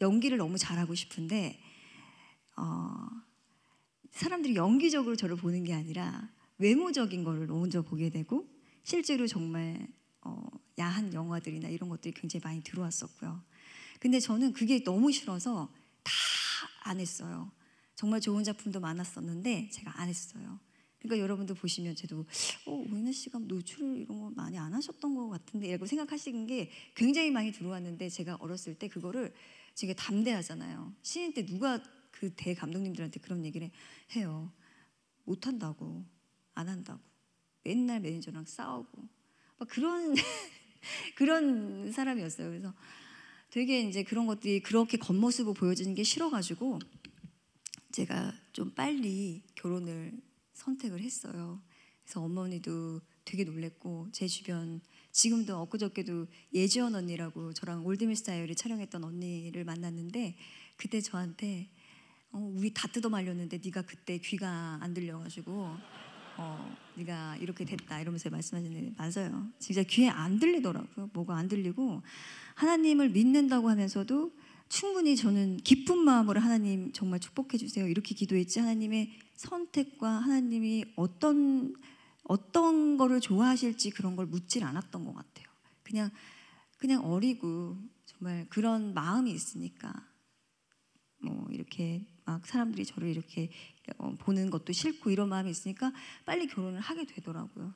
연기를 너무 잘하고 싶은데 어, 사람들이 연기적으로 저를 보는 게 아니라 외모적인 거를 먼저 보게 되고 실제로 정말 어, 야한 영화들이나 이런 것들이 굉장히 많이 들어왔었고요. 근데 저는 그게 너무 싫어서 다 안 했어요. 정말 좋은 작품도 많았었는데 제가 안 했어요. 그러니까 여러분도 보시면 저도 어, 오윤희 씨가 노출 이런 거 많이 안 하셨던 것 같은데 라고 생각하시는 게 굉장히 많이 들어왔는데 제가 어렸을 때 그거를 되게 담대하잖아요. 신인 때 누가 그 대 감독님들한테 그런 얘기를 해요. 못한다고 안 한다고 맨날 매니저랑 싸우고 막 그런 그런 사람이었어요. 그래서 되게 이제 그런 것들이 그렇게 겉모습을 보여주는게 싫어가지고 제가 좀 빨리 결혼을 선택을 했어요. 그래서 어머니도 되게 놀랬고 제 주변 지금도 엊그저께도 예지연 언니라고 저랑 올드미스 다이어 촬영했던 언니를 만났는데 그때 저한테 어, 우리 다 뜯어 말렸는데 네가 그때 귀가 안 들려가지고 어, 네가 이렇게 됐다 이러면서 말씀하시는데 맞아요. 진짜 귀에 안 들리더라고요. 뭐가 안 들리고 하나님을 믿는다고 하면서도 충분히 저는 기쁜 마음으로 하나님 정말 축복해 주세요. 이렇게 기도했지 하나님의 선택과 하나님이 어떤 어떤 거를 좋아하실지 그런 걸 묻질 않았던 것 같아요. 그냥 그냥 어리고 정말 그런 마음이 있으니까 뭐 이렇게 막 사람들이 저를 이렇게 어, 보는 것도 싫고 이런 마음이 있으니까 빨리 결혼을 하게 되더라고요.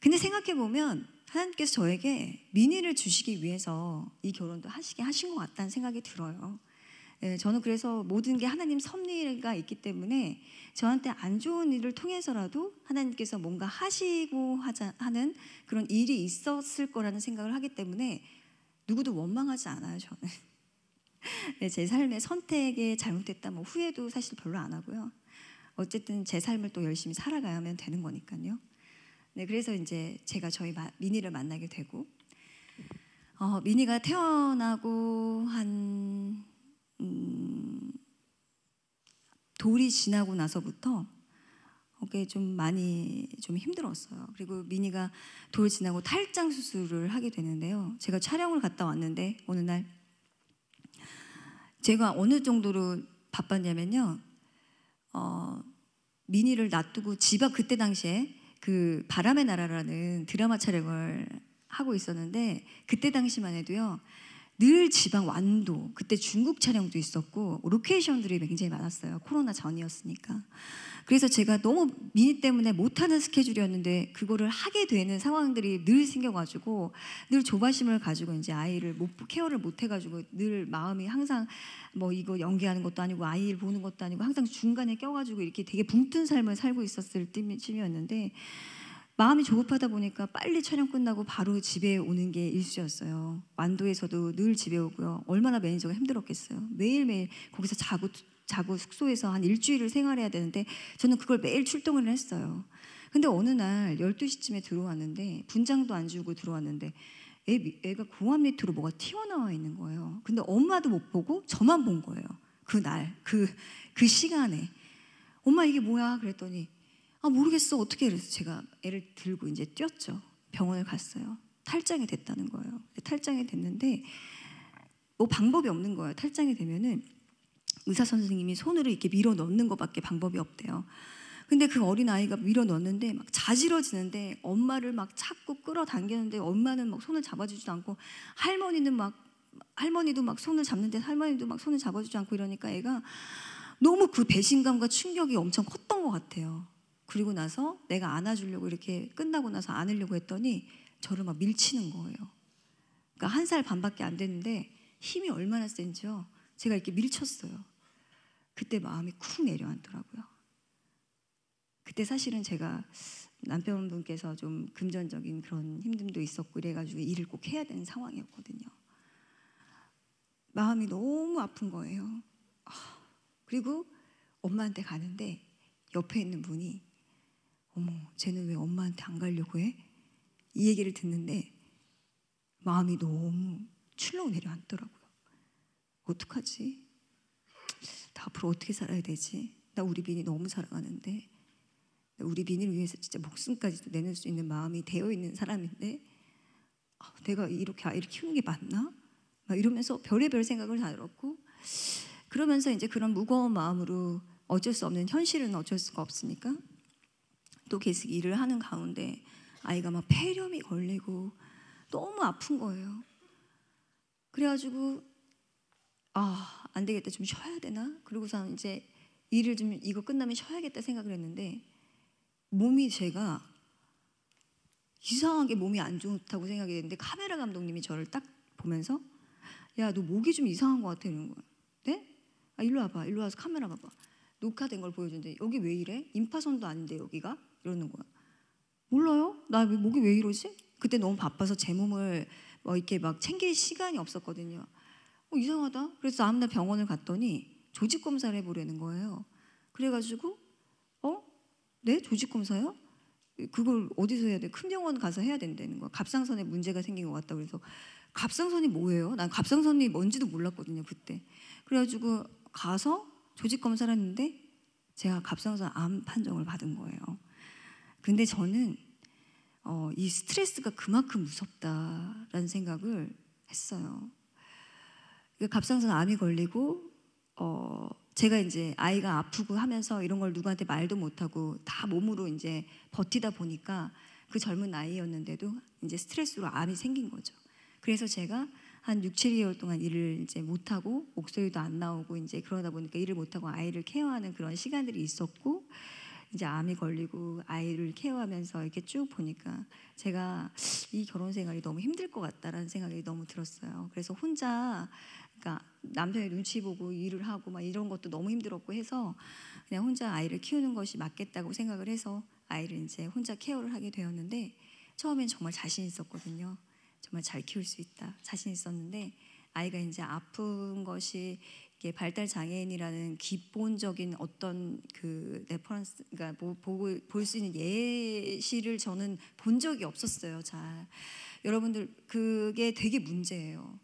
근데 생각해 보면 하나님께서 저에게 민의를 주시기 위해서 이 결혼도 하시게 하신 것 같다는 생각이 들어요. 예, 저는 그래서 모든 게 하나님 섭리가 있기 때문에 저한테 안 좋은 일을 통해서라도 하나님께서 뭔가 하시고 하자, 하는 그런 일이 있었을 거라는 생각을 하기 때문에 누구도 원망하지 않아요, 저는. 네, 제 삶의 선택에 잘못됐다, 뭐 후회도 사실 별로 안 하고요. 어쨌든 제 삶을 또 열심히 살아가야 하면 되는 거니까요. 네, 그래서 이제 제가 저희 마, 미니를 만나게 되고 어, 미니가 태어나고 한 음, 돌이 지나고 나서부터 그게 좀 많이 좀 힘들었어요. 그리고 미니가 돌 지나고 탈장 수술을 하게 되는데요. 제가 촬영을 갔다 왔는데 어느 날 제가 어느 정도로 바빴냐면요. 어, 미니를 놔두고 집앞 그때 당시에 그 바람의 나라라는 드라마 촬영을 하고 있었는데 그때 당시만 해도요 늘 지방 완도 그때 중국 촬영도 있었고 로케이션들이 굉장히 많았어요 코로나 전이었으니까 그래서 제가 너무 미니 때문에 못하는 스케줄이었는데 그거를 하게 되는 상황들이 늘 생겨가지고 늘 조바심을 가지고 이제 아이를 못 케어를 못 해가지고 늘 마음이 항상 뭐 이거 연기하는 것도 아니고 아이를 보는 것도 아니고 항상 중간에 껴가지고 이렇게 되게 붕뜬 삶을 살고 있었을 때쯤이었는데 마음이 조급하다 보니까 빨리 촬영 끝나고 바로 집에 오는 게 일수였어요. 완도에서도 늘 집에 오고요. 얼마나 매니저가 힘들었겠어요. 매일매일 거기서 자고 자고 숙소에서 한 일주일을 생활해야 되는데 저는 그걸 매일 출동을 했어요. 근데 어느 날 12시쯤에 들어왔는데 분장도 안주고 들어왔는데 애, 가 고함 밑으로 뭐가 튀어나와 있는 거예요. 근데 엄마도 못 보고 저만 본 거예요. 그 날, 그, 그 시간에. 엄마 이게 뭐야? 그랬더니 아 모르겠어 어떻게 그래서 제가 애를 들고 이제 뛰었죠. 병원을 갔어요. 탈장이 됐다는 거예요. 탈장이 됐는데 뭐 방법이 없는 거예요. 탈장이 되면은 의사 선생님이 손으로 이렇게 밀어 넣는 것밖에 방법이 없대요. 근데 그 어린 아이가 밀어 넣는데 막 자지러지는데 엄마를 막 찾고 끌어당기는데 엄마는 막 손을 잡아주지도 않고 할머니는 막 할머니도 막 손을 잡는데 할머니도 막 손을 잡아주지 않고 이러니까 애가 너무 그 배신감과 충격이 엄청 컸던 것 같아요. 그리고 나서 내가 안아주려고 이렇게 끝나고 나서 안으려고 했더니 저를 막 밀치는 거예요. 그러니까 한 살 반밖에 안 됐는데 힘이 얼마나 센지요. 제가 이렇게 밀쳤어요. 그때 마음이 쿵 내려앉더라고요. 그때 사실은 제가 남편분께서 좀 금전적인 그런 힘듦도 있었고 이래가지고 일을 꼭 해야 되는 상황이었거든요. 마음이 너무 아픈 거예요. 아, 그리고 엄마한테 가는데 옆에 있는 분이 어머, 쟤는 왜 엄마한테 안 가려고 해? 이 얘기를 듣는데 마음이 너무 출렁 내려앉더라고요. 어떡하지? 나 앞으로 어떻게 살아야 되지? 나 우리 빈이 너무 사랑하는데 우리 빈을 위해서 진짜 목숨까지도 내을수 있는 마음이 되어 있는 사람인데 아, 내가 이렇게 아이를 키우는 게 맞나? 막 이러면서 별의별 생각을 다 들었고 그러면서 이제 그런 무거운 마음으로 어쩔 수 없는 현실은 어쩔 수가 없으니까 또 계속 일을 하는 가운데 아이가 막 폐렴이 걸리고 너무 아픈 거예요. 그래가지고 아, 안 되겠다. 좀 쉬어야 되나? 그러고서 이제 일을 좀 이거 끝나면 쉬어야겠다 생각을 했는데 몸이 제가 이상하게 몸이 안 좋다고 생각이 는데 카메라 감독님이 저를 딱 보면서 야, 너 목이 좀 이상한 것 같아 이러 거야. 네? 아, 일로 와봐. 일로 와서 카메라 봐봐. 녹화된 걸 보여준대. 여기 왜 이래? 임파선도 안 돼, 여기가. 이러는 거야. 몰라요? 나 목이 왜 이러지? 그때 너무 바빠서 제 몸을 뭐 이렇게 막 챙길 시간이 없었거든요. 어, 이상하다. 그래서 다음날 병원을 갔더니 조직 검사를 해보려는 거예요. 그래가지고 어? 네? 조직 검사요? 그걸 어디서 해야 돼? 큰 병원 가서 해야 된다는 거야. 갑상선에 문제가 생긴 것 같다. 그래서 갑상선이 뭐예요? 난 갑상선이 뭔지도 몰랐거든요 그때. 그래가지고 가서 조직 검사를 했는데 제가 갑상선 암 판정을 받은 거예요. 근데 저는 어, 이 스트레스가 그만큼 무섭다라는 생각을 했어요. 그러니까 갑상선 암이 걸리고 어, 제가 이제 아이가 아프고 하면서 이런 걸 누구한테 말도 못하고 다 몸으로 이제 버티다 보니까 그 젊은 나이였는데도 이제 스트레스로 암이 생긴 거죠. 그래서 제가 한 6, 7개월 동안 일을 이제 못하고 목소리도 안 나오고 이제 그러다 보니까 일을 못하고 아이를 케어하는 그런 시간들이 있었고 이제 암이 걸리고 아이를 케어하면서 이렇게 쭉 보니까 제가 이 결혼 생활이 너무 힘들 것 같다라는 생각이 너무 들었어요. 그래서 혼자 그러니까 남편의 눈치 보고 일을 하고 막 이런 것도 너무 힘들었고 해서 그냥 혼자 아이를 키우는 것이 맞겠다고 생각을 해서 아이를 이제 혼자 케어를 하게 되었는데 처음엔 정말 자신 있었거든요. 정말 잘 키울 수 있다 자신 있었는데 아이가 이제 아픈 것이 발달 장애인이라는 기본적인 어떤 그 레퍼런스 그러니까 뭐 볼수 있는 예시를 저는 본 적이 없었어요. 잘 여러분들 그게 되게 문제예요.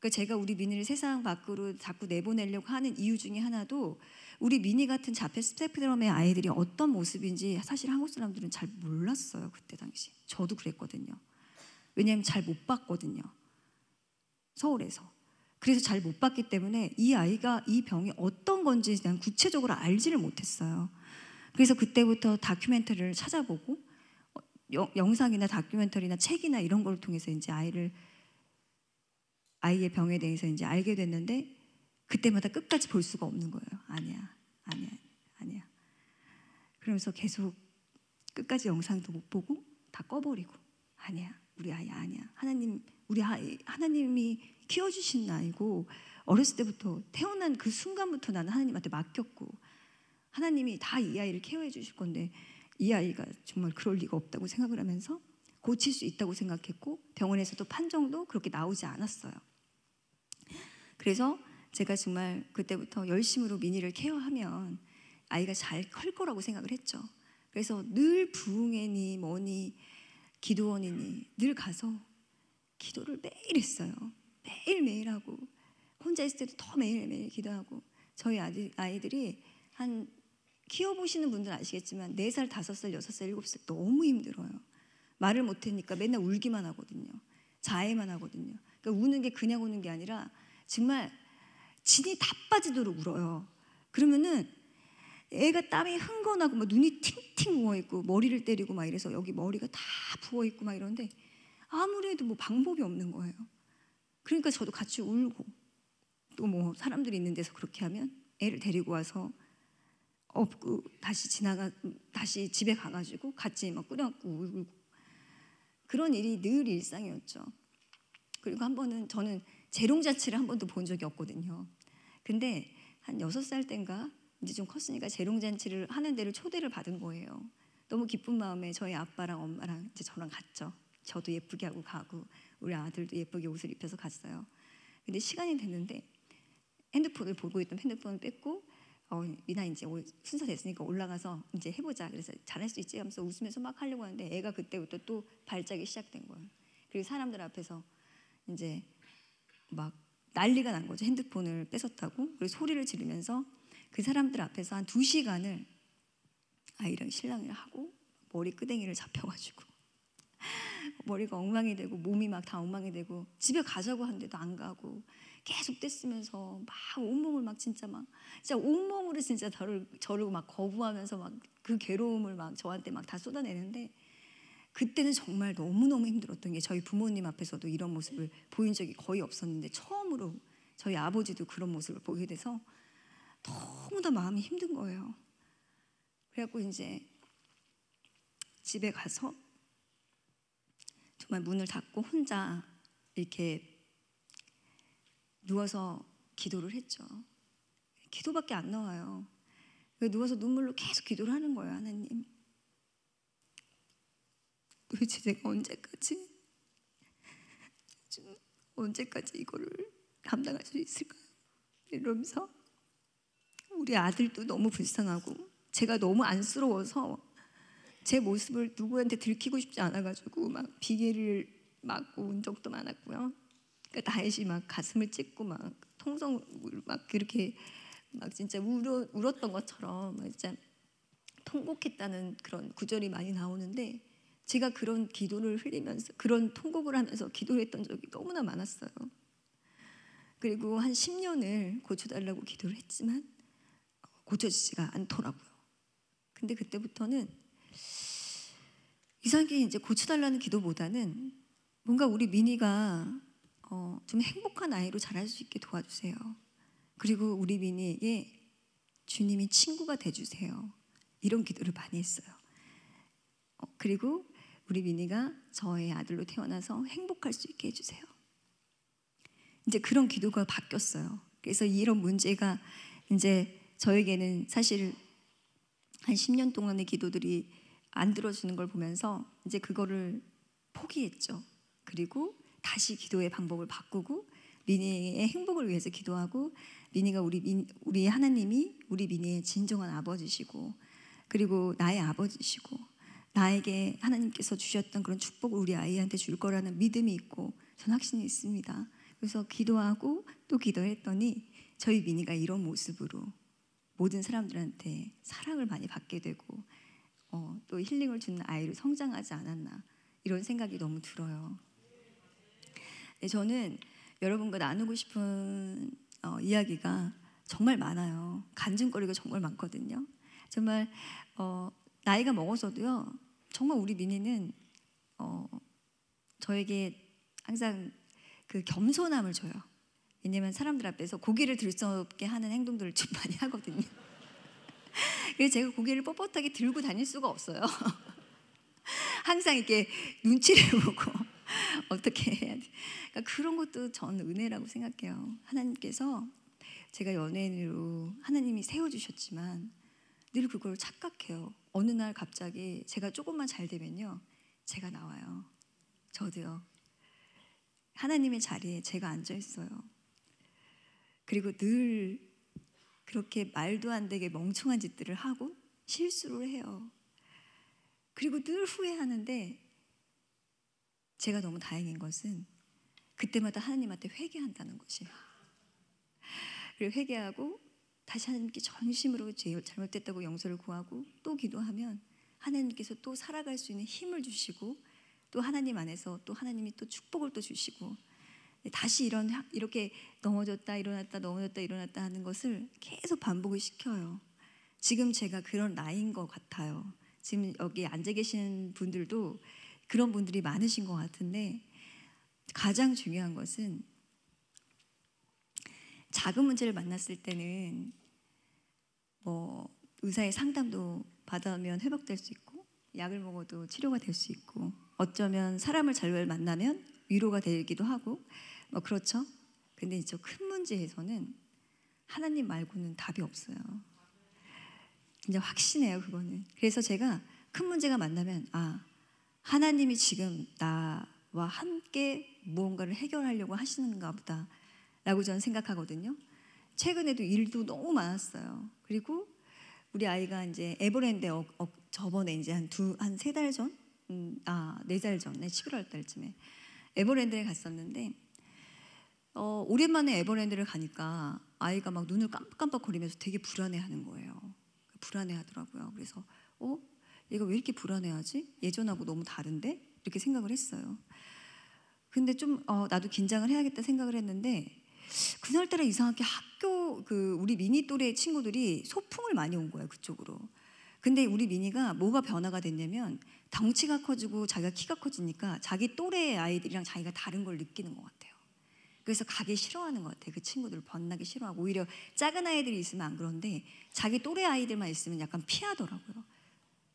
그 제가 우리 민이를 세상 밖으로 자꾸 내보내려고 하는 이유 중에 하나도 우리 미니 같은 자폐 스펙트럼의 아이들이 어떤 모습인지 사실 한국 사람들은 잘 몰랐어요 그때 당시 저도 그랬거든요. 왜냐하면 잘 못 봤거든요. 서울에서 그래서 잘 못 봤기 때문에 이 아이가 이 병이 어떤 건지 난 구체적으로 알지를 못했어요. 그래서 그때부터 다큐멘터리를 찾아보고 어, 여, 영상이나 다큐멘터리나 책이나 이런 걸 통해서 이제 아이를 아이의 병에 대해서 이제 알게 됐는데 그때마다 끝까지 볼 수가 없는 거예요. 아니야, 아니야, 아니야. 그러면서 계속 끝까지 영상도 못 보고 다 꺼버리고 아니야, 우리 아이 아니야. 하나님 우리 아이 하나님이 키워주신 나이고 어렸을 때부터 태어난 그 순간부터 나는 하나님한테 맡겼고 하나님이 다 이 아이를 케어해 주실 건데 이 아이가 정말 그럴 리가 없다고 생각을 하면서 고칠 수 있다고 생각했고 병원에서도 판정도 그렇게 나오지 않았어요. 그래서 제가 정말 그때부터 열심으로 미니를 케어하면 아이가 잘 클 거라고 생각을 했죠. 그래서 늘 부흥회니 뭐니 기도원이니 늘 가서 기도를 매일 했어요. 매일매일 하고 혼자 있을 때도 더 매일매일 기도하고 저희 아이, 아이들이 한 키워보시는 분들 아시겠지만 4살, 5살, 6살, 7살 너무 힘들어요. 말을 못하니까 맨날 울기만 하거든요. 자해만 하거든요. 그러니까 우는 게 그냥 우는 게 아니라 정말 진이 다 빠지도록 울어요. 그러면은 애가 땀이 흥건하고 막 눈이 팅팅 부어있고 머리를 때리고 막 이래서 여기 머리가 다 부어있고 막 이런데 아무래도 뭐 방법이 없는 거예요. 그러니까 저도 같이 울고 또 뭐 사람들이 있는 데서 그렇게 하면 애를 데리고 와서 업고 다시 지나가 다시 집에 가가지고 같이 막 끓여갖고 울고 그런 일이 늘 일상이었죠. 그리고 한 번은 저는 재롱자치를 한 번도 본 적이 없거든요. 근데 한 여섯 살 땐가 이제 좀 컸으니까 재롱잔치를 하는 데를 초대를 받은 거예요. 너무 기쁜 마음에 저희 아빠랑 엄마랑 이제 저랑 갔죠. 저도 예쁘게 하고 가고 우리 아들도 예쁘게 옷을 입혀서 갔어요. 근데 시간이 됐는데 핸드폰을 보고 있던 핸드폰을 뺐고 어, 미나 이제 순서 됐으니까 올라가서 이제 해보자. 그래서 잘할 수 있지 하면서 웃으면서 막 하려고 하는데 애가 그때부터 또 발작이 시작된 거예요. 그리고 사람들 앞에서 이제 막 난리가 난 거죠. 핸드폰을 뺏었다고. 그리고 소리를 지르면서 그 사람들 앞에서 한 두 시간을 아이랑 신랑이랑 하고 머리 끄댕이를 잡혀가지고 머리가 엉망이 되고 몸이 막 다 엉망이 되고 집에 가자고 하는데도 안 가고 계속 떼쓰면서 막 온몸을 막 진짜 막 진짜 온몸으로 진짜 저를 저를 막 거부하면서 막 그 괴로움을 막 저한테 막 다 쏟아내는데 그때는 정말 너무너무 힘들었던 게 저희 부모님 앞에서도 이런 모습을 보인 적이 거의 없었는데 처음으로 저희 아버지도 그런 모습을 보게 돼서 너무나 마음이 힘든 거예요. 그래갖고 이제 집에 가서 정말 문을 닫고 혼자 이렇게 누워서 기도를 했죠. 기도밖에 안 나와요. 누워서 눈물로 계속 기도를 하는 거예요, 하나님. 도대체 내가 언제까지 언제까지 이거를 감당할 수 있을까? 요 이러면서 우리 아들도 너무 불쌍하고 제가 너무 안쓰러워서 제 모습을 누구한테 들키고 싶지 않아가지고 막 비계를 맞고 운 적도 많았고요. 그러니까 다윗막 가슴을 찢고 막 통성 막 그렇게 막 진짜 울어, 울었던 것처럼 진짜 통곡했다는 그런 구절이 많이 나오는데 제가 그런 기도를 흘리면서 그런 통곡을 하면서 기도를 했던 적이 너무나 많았어요. 그리고 한 10년을 고쳐달라고 기도를 했지만 고쳐지지가 않더라고요. 근데 그때부터는 이상하게 이제 고쳐달라는 기도보다는 뭔가 우리 민이가 어, 좀 행복한 아이로 자랄 수 있게 도와주세요. 그리고 우리 민이에게 주님이 친구가 돼주세요. 이런 기도를 많이 했어요. 어, 그리고 우리 민이가 저의 아들로 태어나서 행복할 수 있게 해주세요. 이제 그런 기도가 바뀌었어요. 그래서 이런 문제가 이제 저에게는 사실 한 10년 동안의 기도들이 안들어주는걸 보면서 이제 그거를 포기했죠. 그리고 다시 기도의 방법을 바꾸고 미니의 행복을 위해서 기도하고 미니가 우리 우리 하나님이 우리 미니의 진정한 아버지시고 그리고 나의 아버지시고 나에게 하나님께서 주셨던 그런 축복을 우리 아이한테 줄 거라는 믿음이 있고 전 확신이 있습니다. 그래서 기도하고 또 기도했더니 저희 미니가 이런 모습으로 모든 사람들한테 사랑을 많이 받게 되고 어, 또 힐링을 주는 아이로 성장하지 않았나 이런 생각이 너무 들어요. 네, 저는 여러분과 나누고 싶은 어, 이야기가 정말 많아요. 간증거리가 정말 많거든요. 정말 어, 나이가 먹어서도요. 정말 우리 미니는 어, 저에게 항상 그 겸손함을 줘요. 왜냐면 사람들 앞에서 고개를 들썩게 하는 행동들을 좀 많이 하거든요. 그래서 제가 고개를 뻣뻣하게 들고 다닐 수가 없어요. 항상 이렇게 눈치를 보고 어떻게 해야 돼. 그러니까 그런 것도 전 은혜라고 생각해요. 하나님께서 제가 연예인으로 하나님이 세워주셨지만 늘 그걸 착각해요. 어느 날 갑자기 제가 조금만 잘 되면요. 제가 나와요. 저도요. 하나님의 자리에 제가 앉아 있어요. 그리고 늘 그렇게 말도 안 되게 멍청한 짓들을 하고 실수를 해요. 그리고 늘 후회하는데 제가 너무 다행인 것은 그때마다 하나님한테 회개한다는 것이에요. 그리고 회개하고 다시 하나님께 전심으로 죄 잘못됐다고 용서를 구하고 또 기도하면 하나님께서 또 살아갈 수 있는 힘을 주시고 또 하나님 안에서 또 하나님이 또 축복을 또 주시고 다시 이런 이렇게 넘어졌다 일어났다 넘어졌다 일어났다 하는 것을 계속 반복을 시켜요. 지금 제가 그런 나이인 것 같아요. 지금 여기 앉아 계신 분들도 그런 분들이 많으신 것 같은데 가장 중요한 것은 작은 문제를 만났을 때는 뭐 의사의 상담도 받으면 회복될 수 있고 약을 먹어도 치료가 될 수 있고 어쩌면 사람을 잘 만나면 위로가 되기도 하고 뭐 그렇죠? 근데 저큰 문제에서는 하나님 말고는 답이 없어요. 진짜 확신해요, 그거는. 그래서 제가 큰 문제가 만나면, 아, 하나님이 지금 나와 함께 무언가를 해결하려고 하시는가 보다. 라고 저는 생각하거든요. 최근에도 일도 너무 많았어요. 그리고 우리 아이가 이제 에버랜드 어, 어, 저번에 이제 한 두, 한 세 달 전? 음, 아, 네 달 전에 11월 달쯤에 에버랜드에 갔었는데 어, 오랜만에 에버랜드를 가니까 아이가 막 눈을 깜빡깜빡거리면서 되게 불안해하는 거예요. 불안해하더라고요. 그래서 어 얘가 왜 이렇게 불안해하지? 예전하고 너무 다른데 이렇게 생각을 했어요. 근데 좀 어, 나도 긴장을 해야겠다 생각을 했는데 그날따라 이상하게 학교 그 우리 미니 또래 친구들이 소풍을 많이 온 거예요 그쪽으로. 근데 우리 미니가 뭐가 변화가 됐냐면 덩치가 커지고 자기가 키가 커지니까 자기 또래 아이들이랑 자기가 다른 걸 느끼는 것 같아. 그래서 가기 싫어하는 것 같아요. 그 친구들 번나기 싫어하고 오히려 작은 아이들이 있으면 안 그런데 자기 또래 아이들만 있으면 약간 피하더라고요.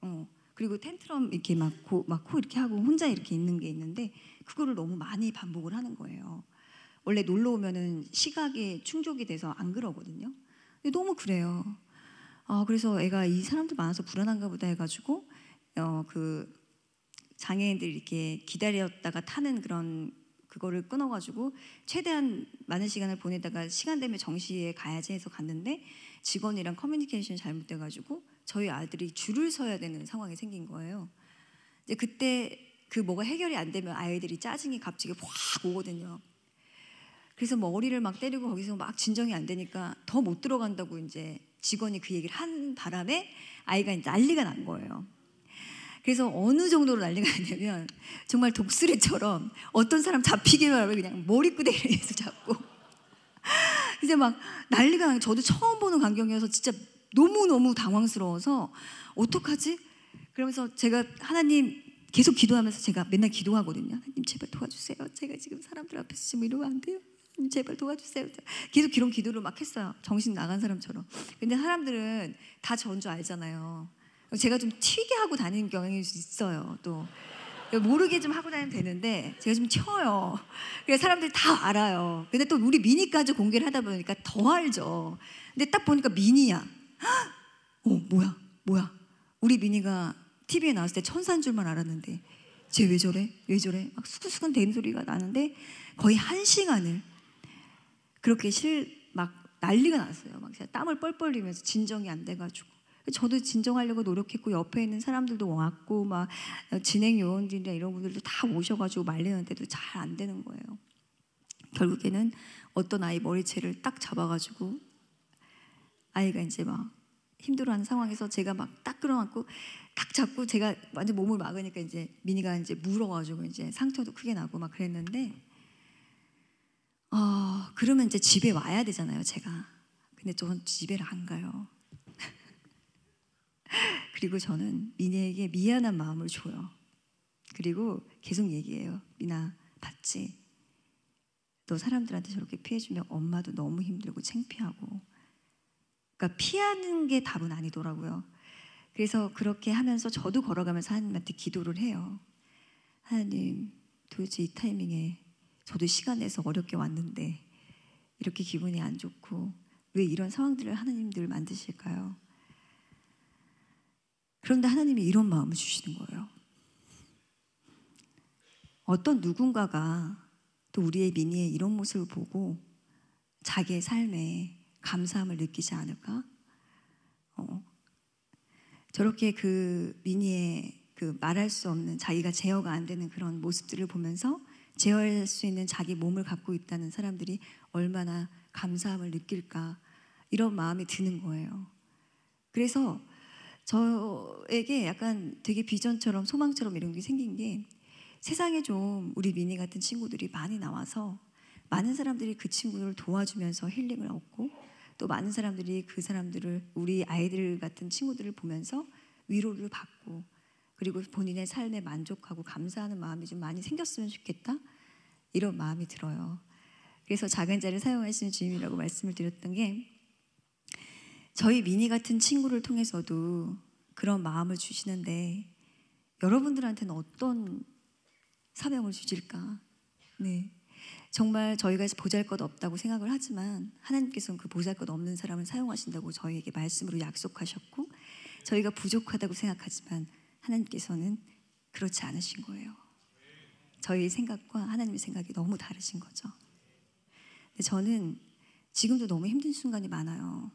어. 그리고 텐트럼 이렇게 막고 막고 이렇게 하고 혼자 이렇게 있는 게 있는데 그거를 너무 많이 반복을 하는 거예요. 원래 놀러 오면은 시각에 충족이 돼서 안 그러거든요. 근데 너무 그래요. 어, 그래서 애가 이 사람들 많아서 불안한가 보다 해가지고 어, 그 장애인들 이렇게 기다렸다가 타는 그런 그거를 끊어가지고 최대한 많은 시간을 보내다가 시간 되면 정시에 가야지 해서 갔는데 직원이랑 커뮤니케이션 잘못돼가지고 저희 아들이 줄을 서야 되는 상황이 생긴 거예요. 이제 그때 그 뭐가 해결이 안 되면 아이들이 짜증이 갑자기 확 오거든요. 그래서 머리를 막 때리고 거기서 막 진정이 안 되니까 더 못 들어간다고 이제 직원이 그 얘기를 한 바람에 아이가 난리가 난 거예요. 그래서 어느 정도로 난리가 났냐면 정말 독수리처럼 어떤 사람 잡히기만 하면 그냥 머리끄대기에서 잡고 이제 막 난리가 난 저도 처음 보는 광경이어서 진짜 너무너무 당황스러워서 어떡하지? 그러면서 제가 하나님 계속 기도하면서 제가 맨날 기도하거든요. 하나님 제발 도와주세요. 제가 지금 사람들 앞에서 지금 이러면 안 돼요. 제발 도와주세요. 계속 이런 기도를 막 했어요. 정신 나간 사람처럼. 근데 사람들은 다전줄 알잖아요. 제가 좀 튀게 하고 다니는 경향이 있어요. 또 모르게 좀 하고 다니면 되는데 제가 좀 쳐요. 그래서 사람들이 다 알아요. 근데 또 우리 미니까지 공개를 하다 보니까 더 알죠. 근데 딱 보니까 미니야. 어 뭐야 뭐야 우리 미니가 TV에 나왔을 때 천사인 줄만 알았는데 쟤 왜 저래 왜 저래 막 수근수근 된 소리가 나는데 거의 한 시간을 그렇게 실 막 난리가 났어요. 막 제가 땀을 뻘뻘 흘리면서 진정이 안 돼가지고 저도 진정하려고 노력했고 옆에 있는 사람들도 왔고 막 진행 요원들이나 이런 분들도 다 오셔가지고 말리는데도 잘 안 되는 거예요. 결국에는 어떤 아이 머리채를 딱 잡아가지고 아이가 이제 막 힘들어하는 상황에서 제가 막 딱 끌어안고 딱 잡고 제가 완전 몸을 막으니까 이제 미니가 이제 물어가지고 이제 상처도 크게 나고 막 그랬는데 어 그러면 이제 집에 와야 되잖아요 제가 근데 저는 집에를 안 가요 그리고 저는 미네에게 미안한 마음을 줘요. 그리고 계속 얘기해요. 미나, 봤지? 너 사람들한테 저렇게 피해주면 엄마도 너무 힘들고 창피하고. 그러니까 피하는 게 답은 아니더라고요. 그래서 그렇게 하면서 저도 걸어가면서 하나님한테 기도를 해요. 하나님, 도대체 이 타이밍에 저도 시간 내서 어렵게 왔는데 이렇게 기분이 안 좋고 왜 이런 상황들을 하나님들 만드실까요? 그런데 하나님이 이런 마음을 주시는 거예요. 어떤 누군가가 또 우리의 미니의 이런 모습을 보고 자기의 삶에 감사함을 느끼지 않을까? 어, 저렇게 그 미니의 그 말할 수 없는 자기가 제어가 안 되는 그런 모습들을 보면서 제어할 수 있는 자기 몸을 갖고 있다는 사람들이 얼마나 감사함을 느낄까 이런 마음이 드는 거예요. 그래서 저에게 약간 되게 비전처럼 소망처럼 이런 게 생긴 게 세상에 좀 우리 미니 같은 친구들이 많이 나와서 많은 사람들이 그 친구를 도와주면서 힐링을 얻고 또 많은 사람들이 그 사람들을 우리 아이들 같은 친구들을 보면서 위로를 받고 그리고 본인의 삶에 만족하고 감사하는 마음이 좀 많이 생겼으면 좋겠다 이런 마음이 들어요. 그래서 작은 자를 사용하시는 주님이라고 말씀을 드렸던 게 저희 미니 같은 친구를 통해서도 그런 마음을 주시는데 여러분들한테는 어떤 사명을 주실까? 네. 정말 저희가 보잘 것 없다고 생각을 하지만 하나님께서는 그 보잘 것 없는 사람을 사용하신다고 저희에게 말씀으로 약속하셨고 저희가 부족하다고 생각하지만 하나님께서는 그렇지 않으신 거예요. 저희 생각과 하나님의 생각이 너무 다르신 거죠. 저는 지금도 너무 힘든 순간이 많아요.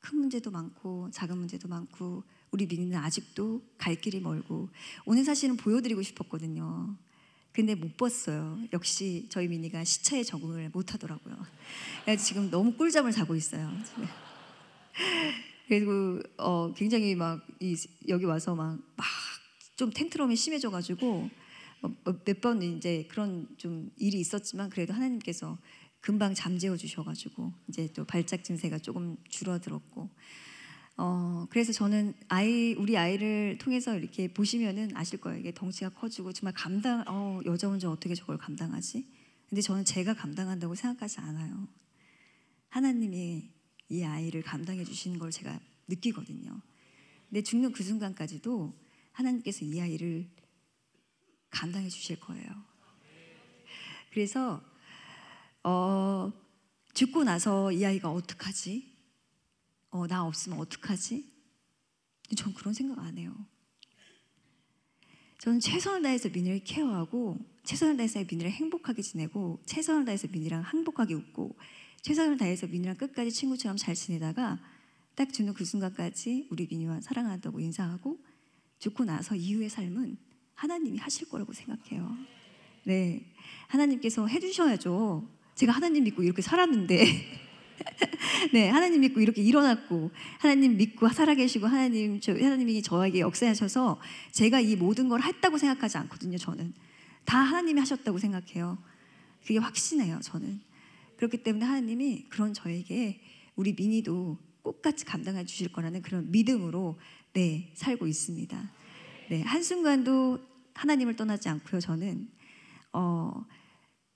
큰 문제도 많고 작은 문제도 많고 우리 민는 아직도 갈 길이 멀고 오늘 사실은 보여드리고 싶었거든요. 근데 못 봤어요. 역시 저희 민이가 시차에 적응을 못 하더라고요. 지금 너무 꿀잠을 자고 있어요. 그리고 어, 굉장히 막 이, 여기 와서 막 좀 텐트럼이 심해져가지고 어, 몇번 이제 그런 좀 일이 있었지만 그래도 하나님께서 금방 잠재워 주셔가지고 이제 또 발작 증세가 조금 줄어들었고 어 그래서 저는 아이 우리 아이를 통해서 이렇게 보시면은 아실 거예요 이게 덩치가 커지고 정말 감당 어 여자 혼자 어떻게 저걸 감당하지? 근데 저는 제가 감당한다고 생각하지 않아요. 하나님이 이 아이를 감당해 주시는 걸 제가 느끼거든요. 근데 죽는 그 순간까지도 하나님께서 이 아이를 감당해 주실 거예요. 그래서 어, 죽고 나서 이 아이가 어떡하지? 어, 나 없으면 어떡하지? 전 그런 생각 안 해요. 저는 최선을 다해서 민이 케어하고 최선을 다해서 민이를 행복하게 지내고 최선을 다해서 민이랑 행복하게 웃고 최선을 다해서 민이랑 끝까지 친구처럼 잘 지내다가 딱 주는 그 순간까지 우리 민이와 사랑한다고 인사하고 죽고 나서 이후의 삶은 하나님이 하실 거라고 생각해요. 네. 하나님께서 해주셔야죠. 제가 하나님 믿고 이렇게 살았는데 네, 하나님 믿고 이렇게 일어났고 하나님 믿고 살아계시고 하나님 저, 하나님이 저에게 역사하셔서 제가 이 모든 걸 했다고 생각하지 않거든요. 저는 다 하나님이 하셨다고 생각해요. 그게 확신해요. 저는 그렇기 때문에 하나님이 그런 저에게 우리 민이도 똑같이 감당해 주실 거라는 그런 믿음으로 네 살고 있습니다. 네, 한순간도 하나님을 떠나지 않고요. 저는 어,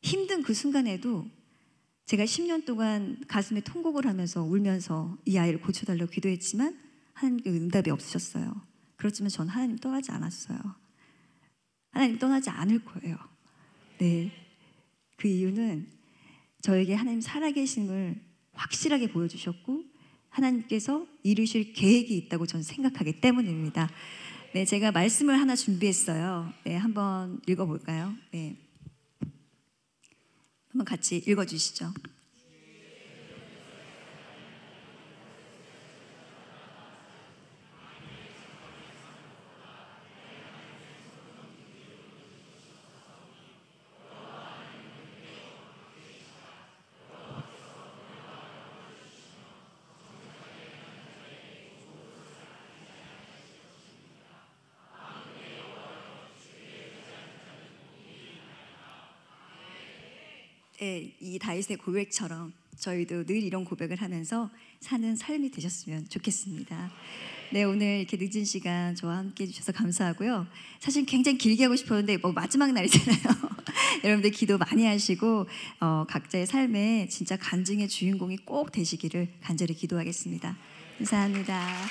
힘든 그 순간에도 제가 10년 동안 가슴에 통곡을 하면서 울면서 이 아이를 고쳐달라고 기도했지만 하나님께 그 응답이 없으셨어요. 그렇지만 전 하나님 떠나지 않았어요. 하나님 떠나지 않을 거예요. 네. 그 이유는 저에게 하나님 살아계심을 확실하게 보여주셨고 하나님께서 이루실 계획이 있다고 저는 생각하기 때문입니다. 네, 제가 말씀을 하나 준비했어요. 네, 한번 읽어볼까요? 네. 한번 같이 읽어주시죠. 예, 이 다윗의 고백처럼 저희도 늘 이런 고백을 하면서 사는 삶이 되셨으면 좋겠습니다. 네, 오늘 이렇게 늦은 시간 저와 함께 해주셔서 감사하고요. 사실 굉장히 길게 하고 싶었는데 뭐 마지막 날이잖아요. 여러분들 기도 많이 하시고 어, 각자의 삶에 진짜 간증의 주인공이 꼭 되시기를 간절히 기도하겠습니다. 감사합니다.